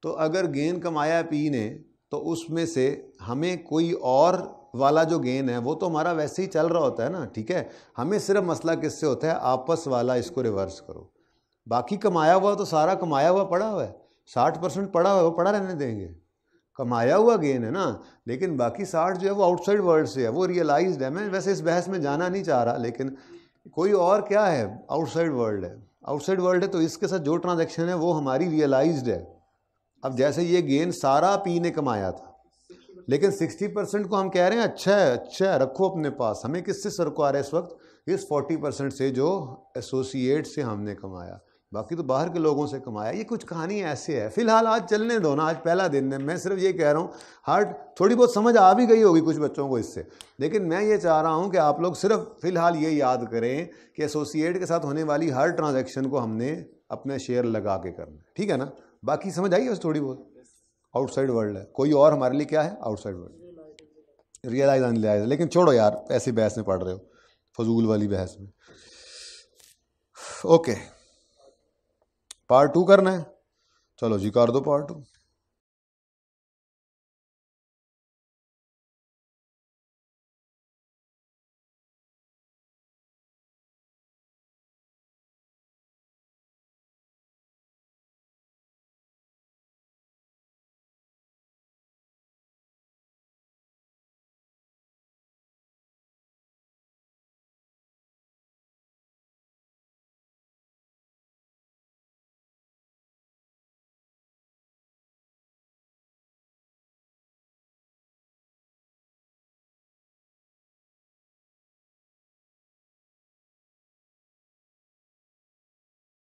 Speaker 1: तो अगर गेन कमाया पी ने तो उसमें से हमें कोई और वाला जो गेन है वो तो हमारा वैसे ही चल रहा होता है ना ठीक है हमें सिर्फ मसला किससे होता है आपस वाला इसको रिवर्स करो बाकी कमाया हुआ तो सारा कमाया हुआ पड़ा हुआ है साठ परसेंट पड़ा हुआ है वो पड़ा रहने देंगे कमाया हुआ गेन है ना लेकिन बाकी साठ जो है वो आउटसाइड वर्ल्ड से है वो रियलाइज है मैं वैसे इस बहस में जाना नहीं चाह रहा लेकिन कोई और क्या है आउटसाइड वर्ल्ड है आउटसाइड वर्ल्ड है तो इसके साथ जो ट्रांजेक्शन है वो हमारी रियलाइज है अब जैसे ये गेन सारा पी ने कमाया था लेकिन 60 परसेंट को हम कह रहे हैं अच्छा है अच्छा है रखो अपने पास हमें किससे सरकार है इस वक्त इस 40 परसेंट से जो एसोसिएट से हमने कमाया बाकी तो बाहर के लोगों से कमाया ये कुछ कहानी ऐसे है फिलहाल आज चलने दो ना आज पहला दिन है मैं सिर्फ ये कह रहा हूँ हार्ट थोड़ी बहुत समझ आ भी गई होगी कुछ बच्चों को इससे लेकिन मैं ये चाह रहा हूँ कि आप लोग सिर्फ फ़िलहाल ये याद करें कि एसोसिएट के साथ होने वाली हर ट्रांजेक्शन को हमने अपने शेयर लगा के करना ठीक है ना बाकी समझ आई बस थोड़ी बहुत आउटसाइड वर्ल्ड है कोई और हमारे लिए क्या है आउटसाइड वर्ल्ड रियलाइज लिया लेकिन छोड़ो यार ऐसी बहस में पढ़ रहे हो फजूल वाली बहस में ओके पार्ट टू करना है चलो जी कर दो पार्ट टू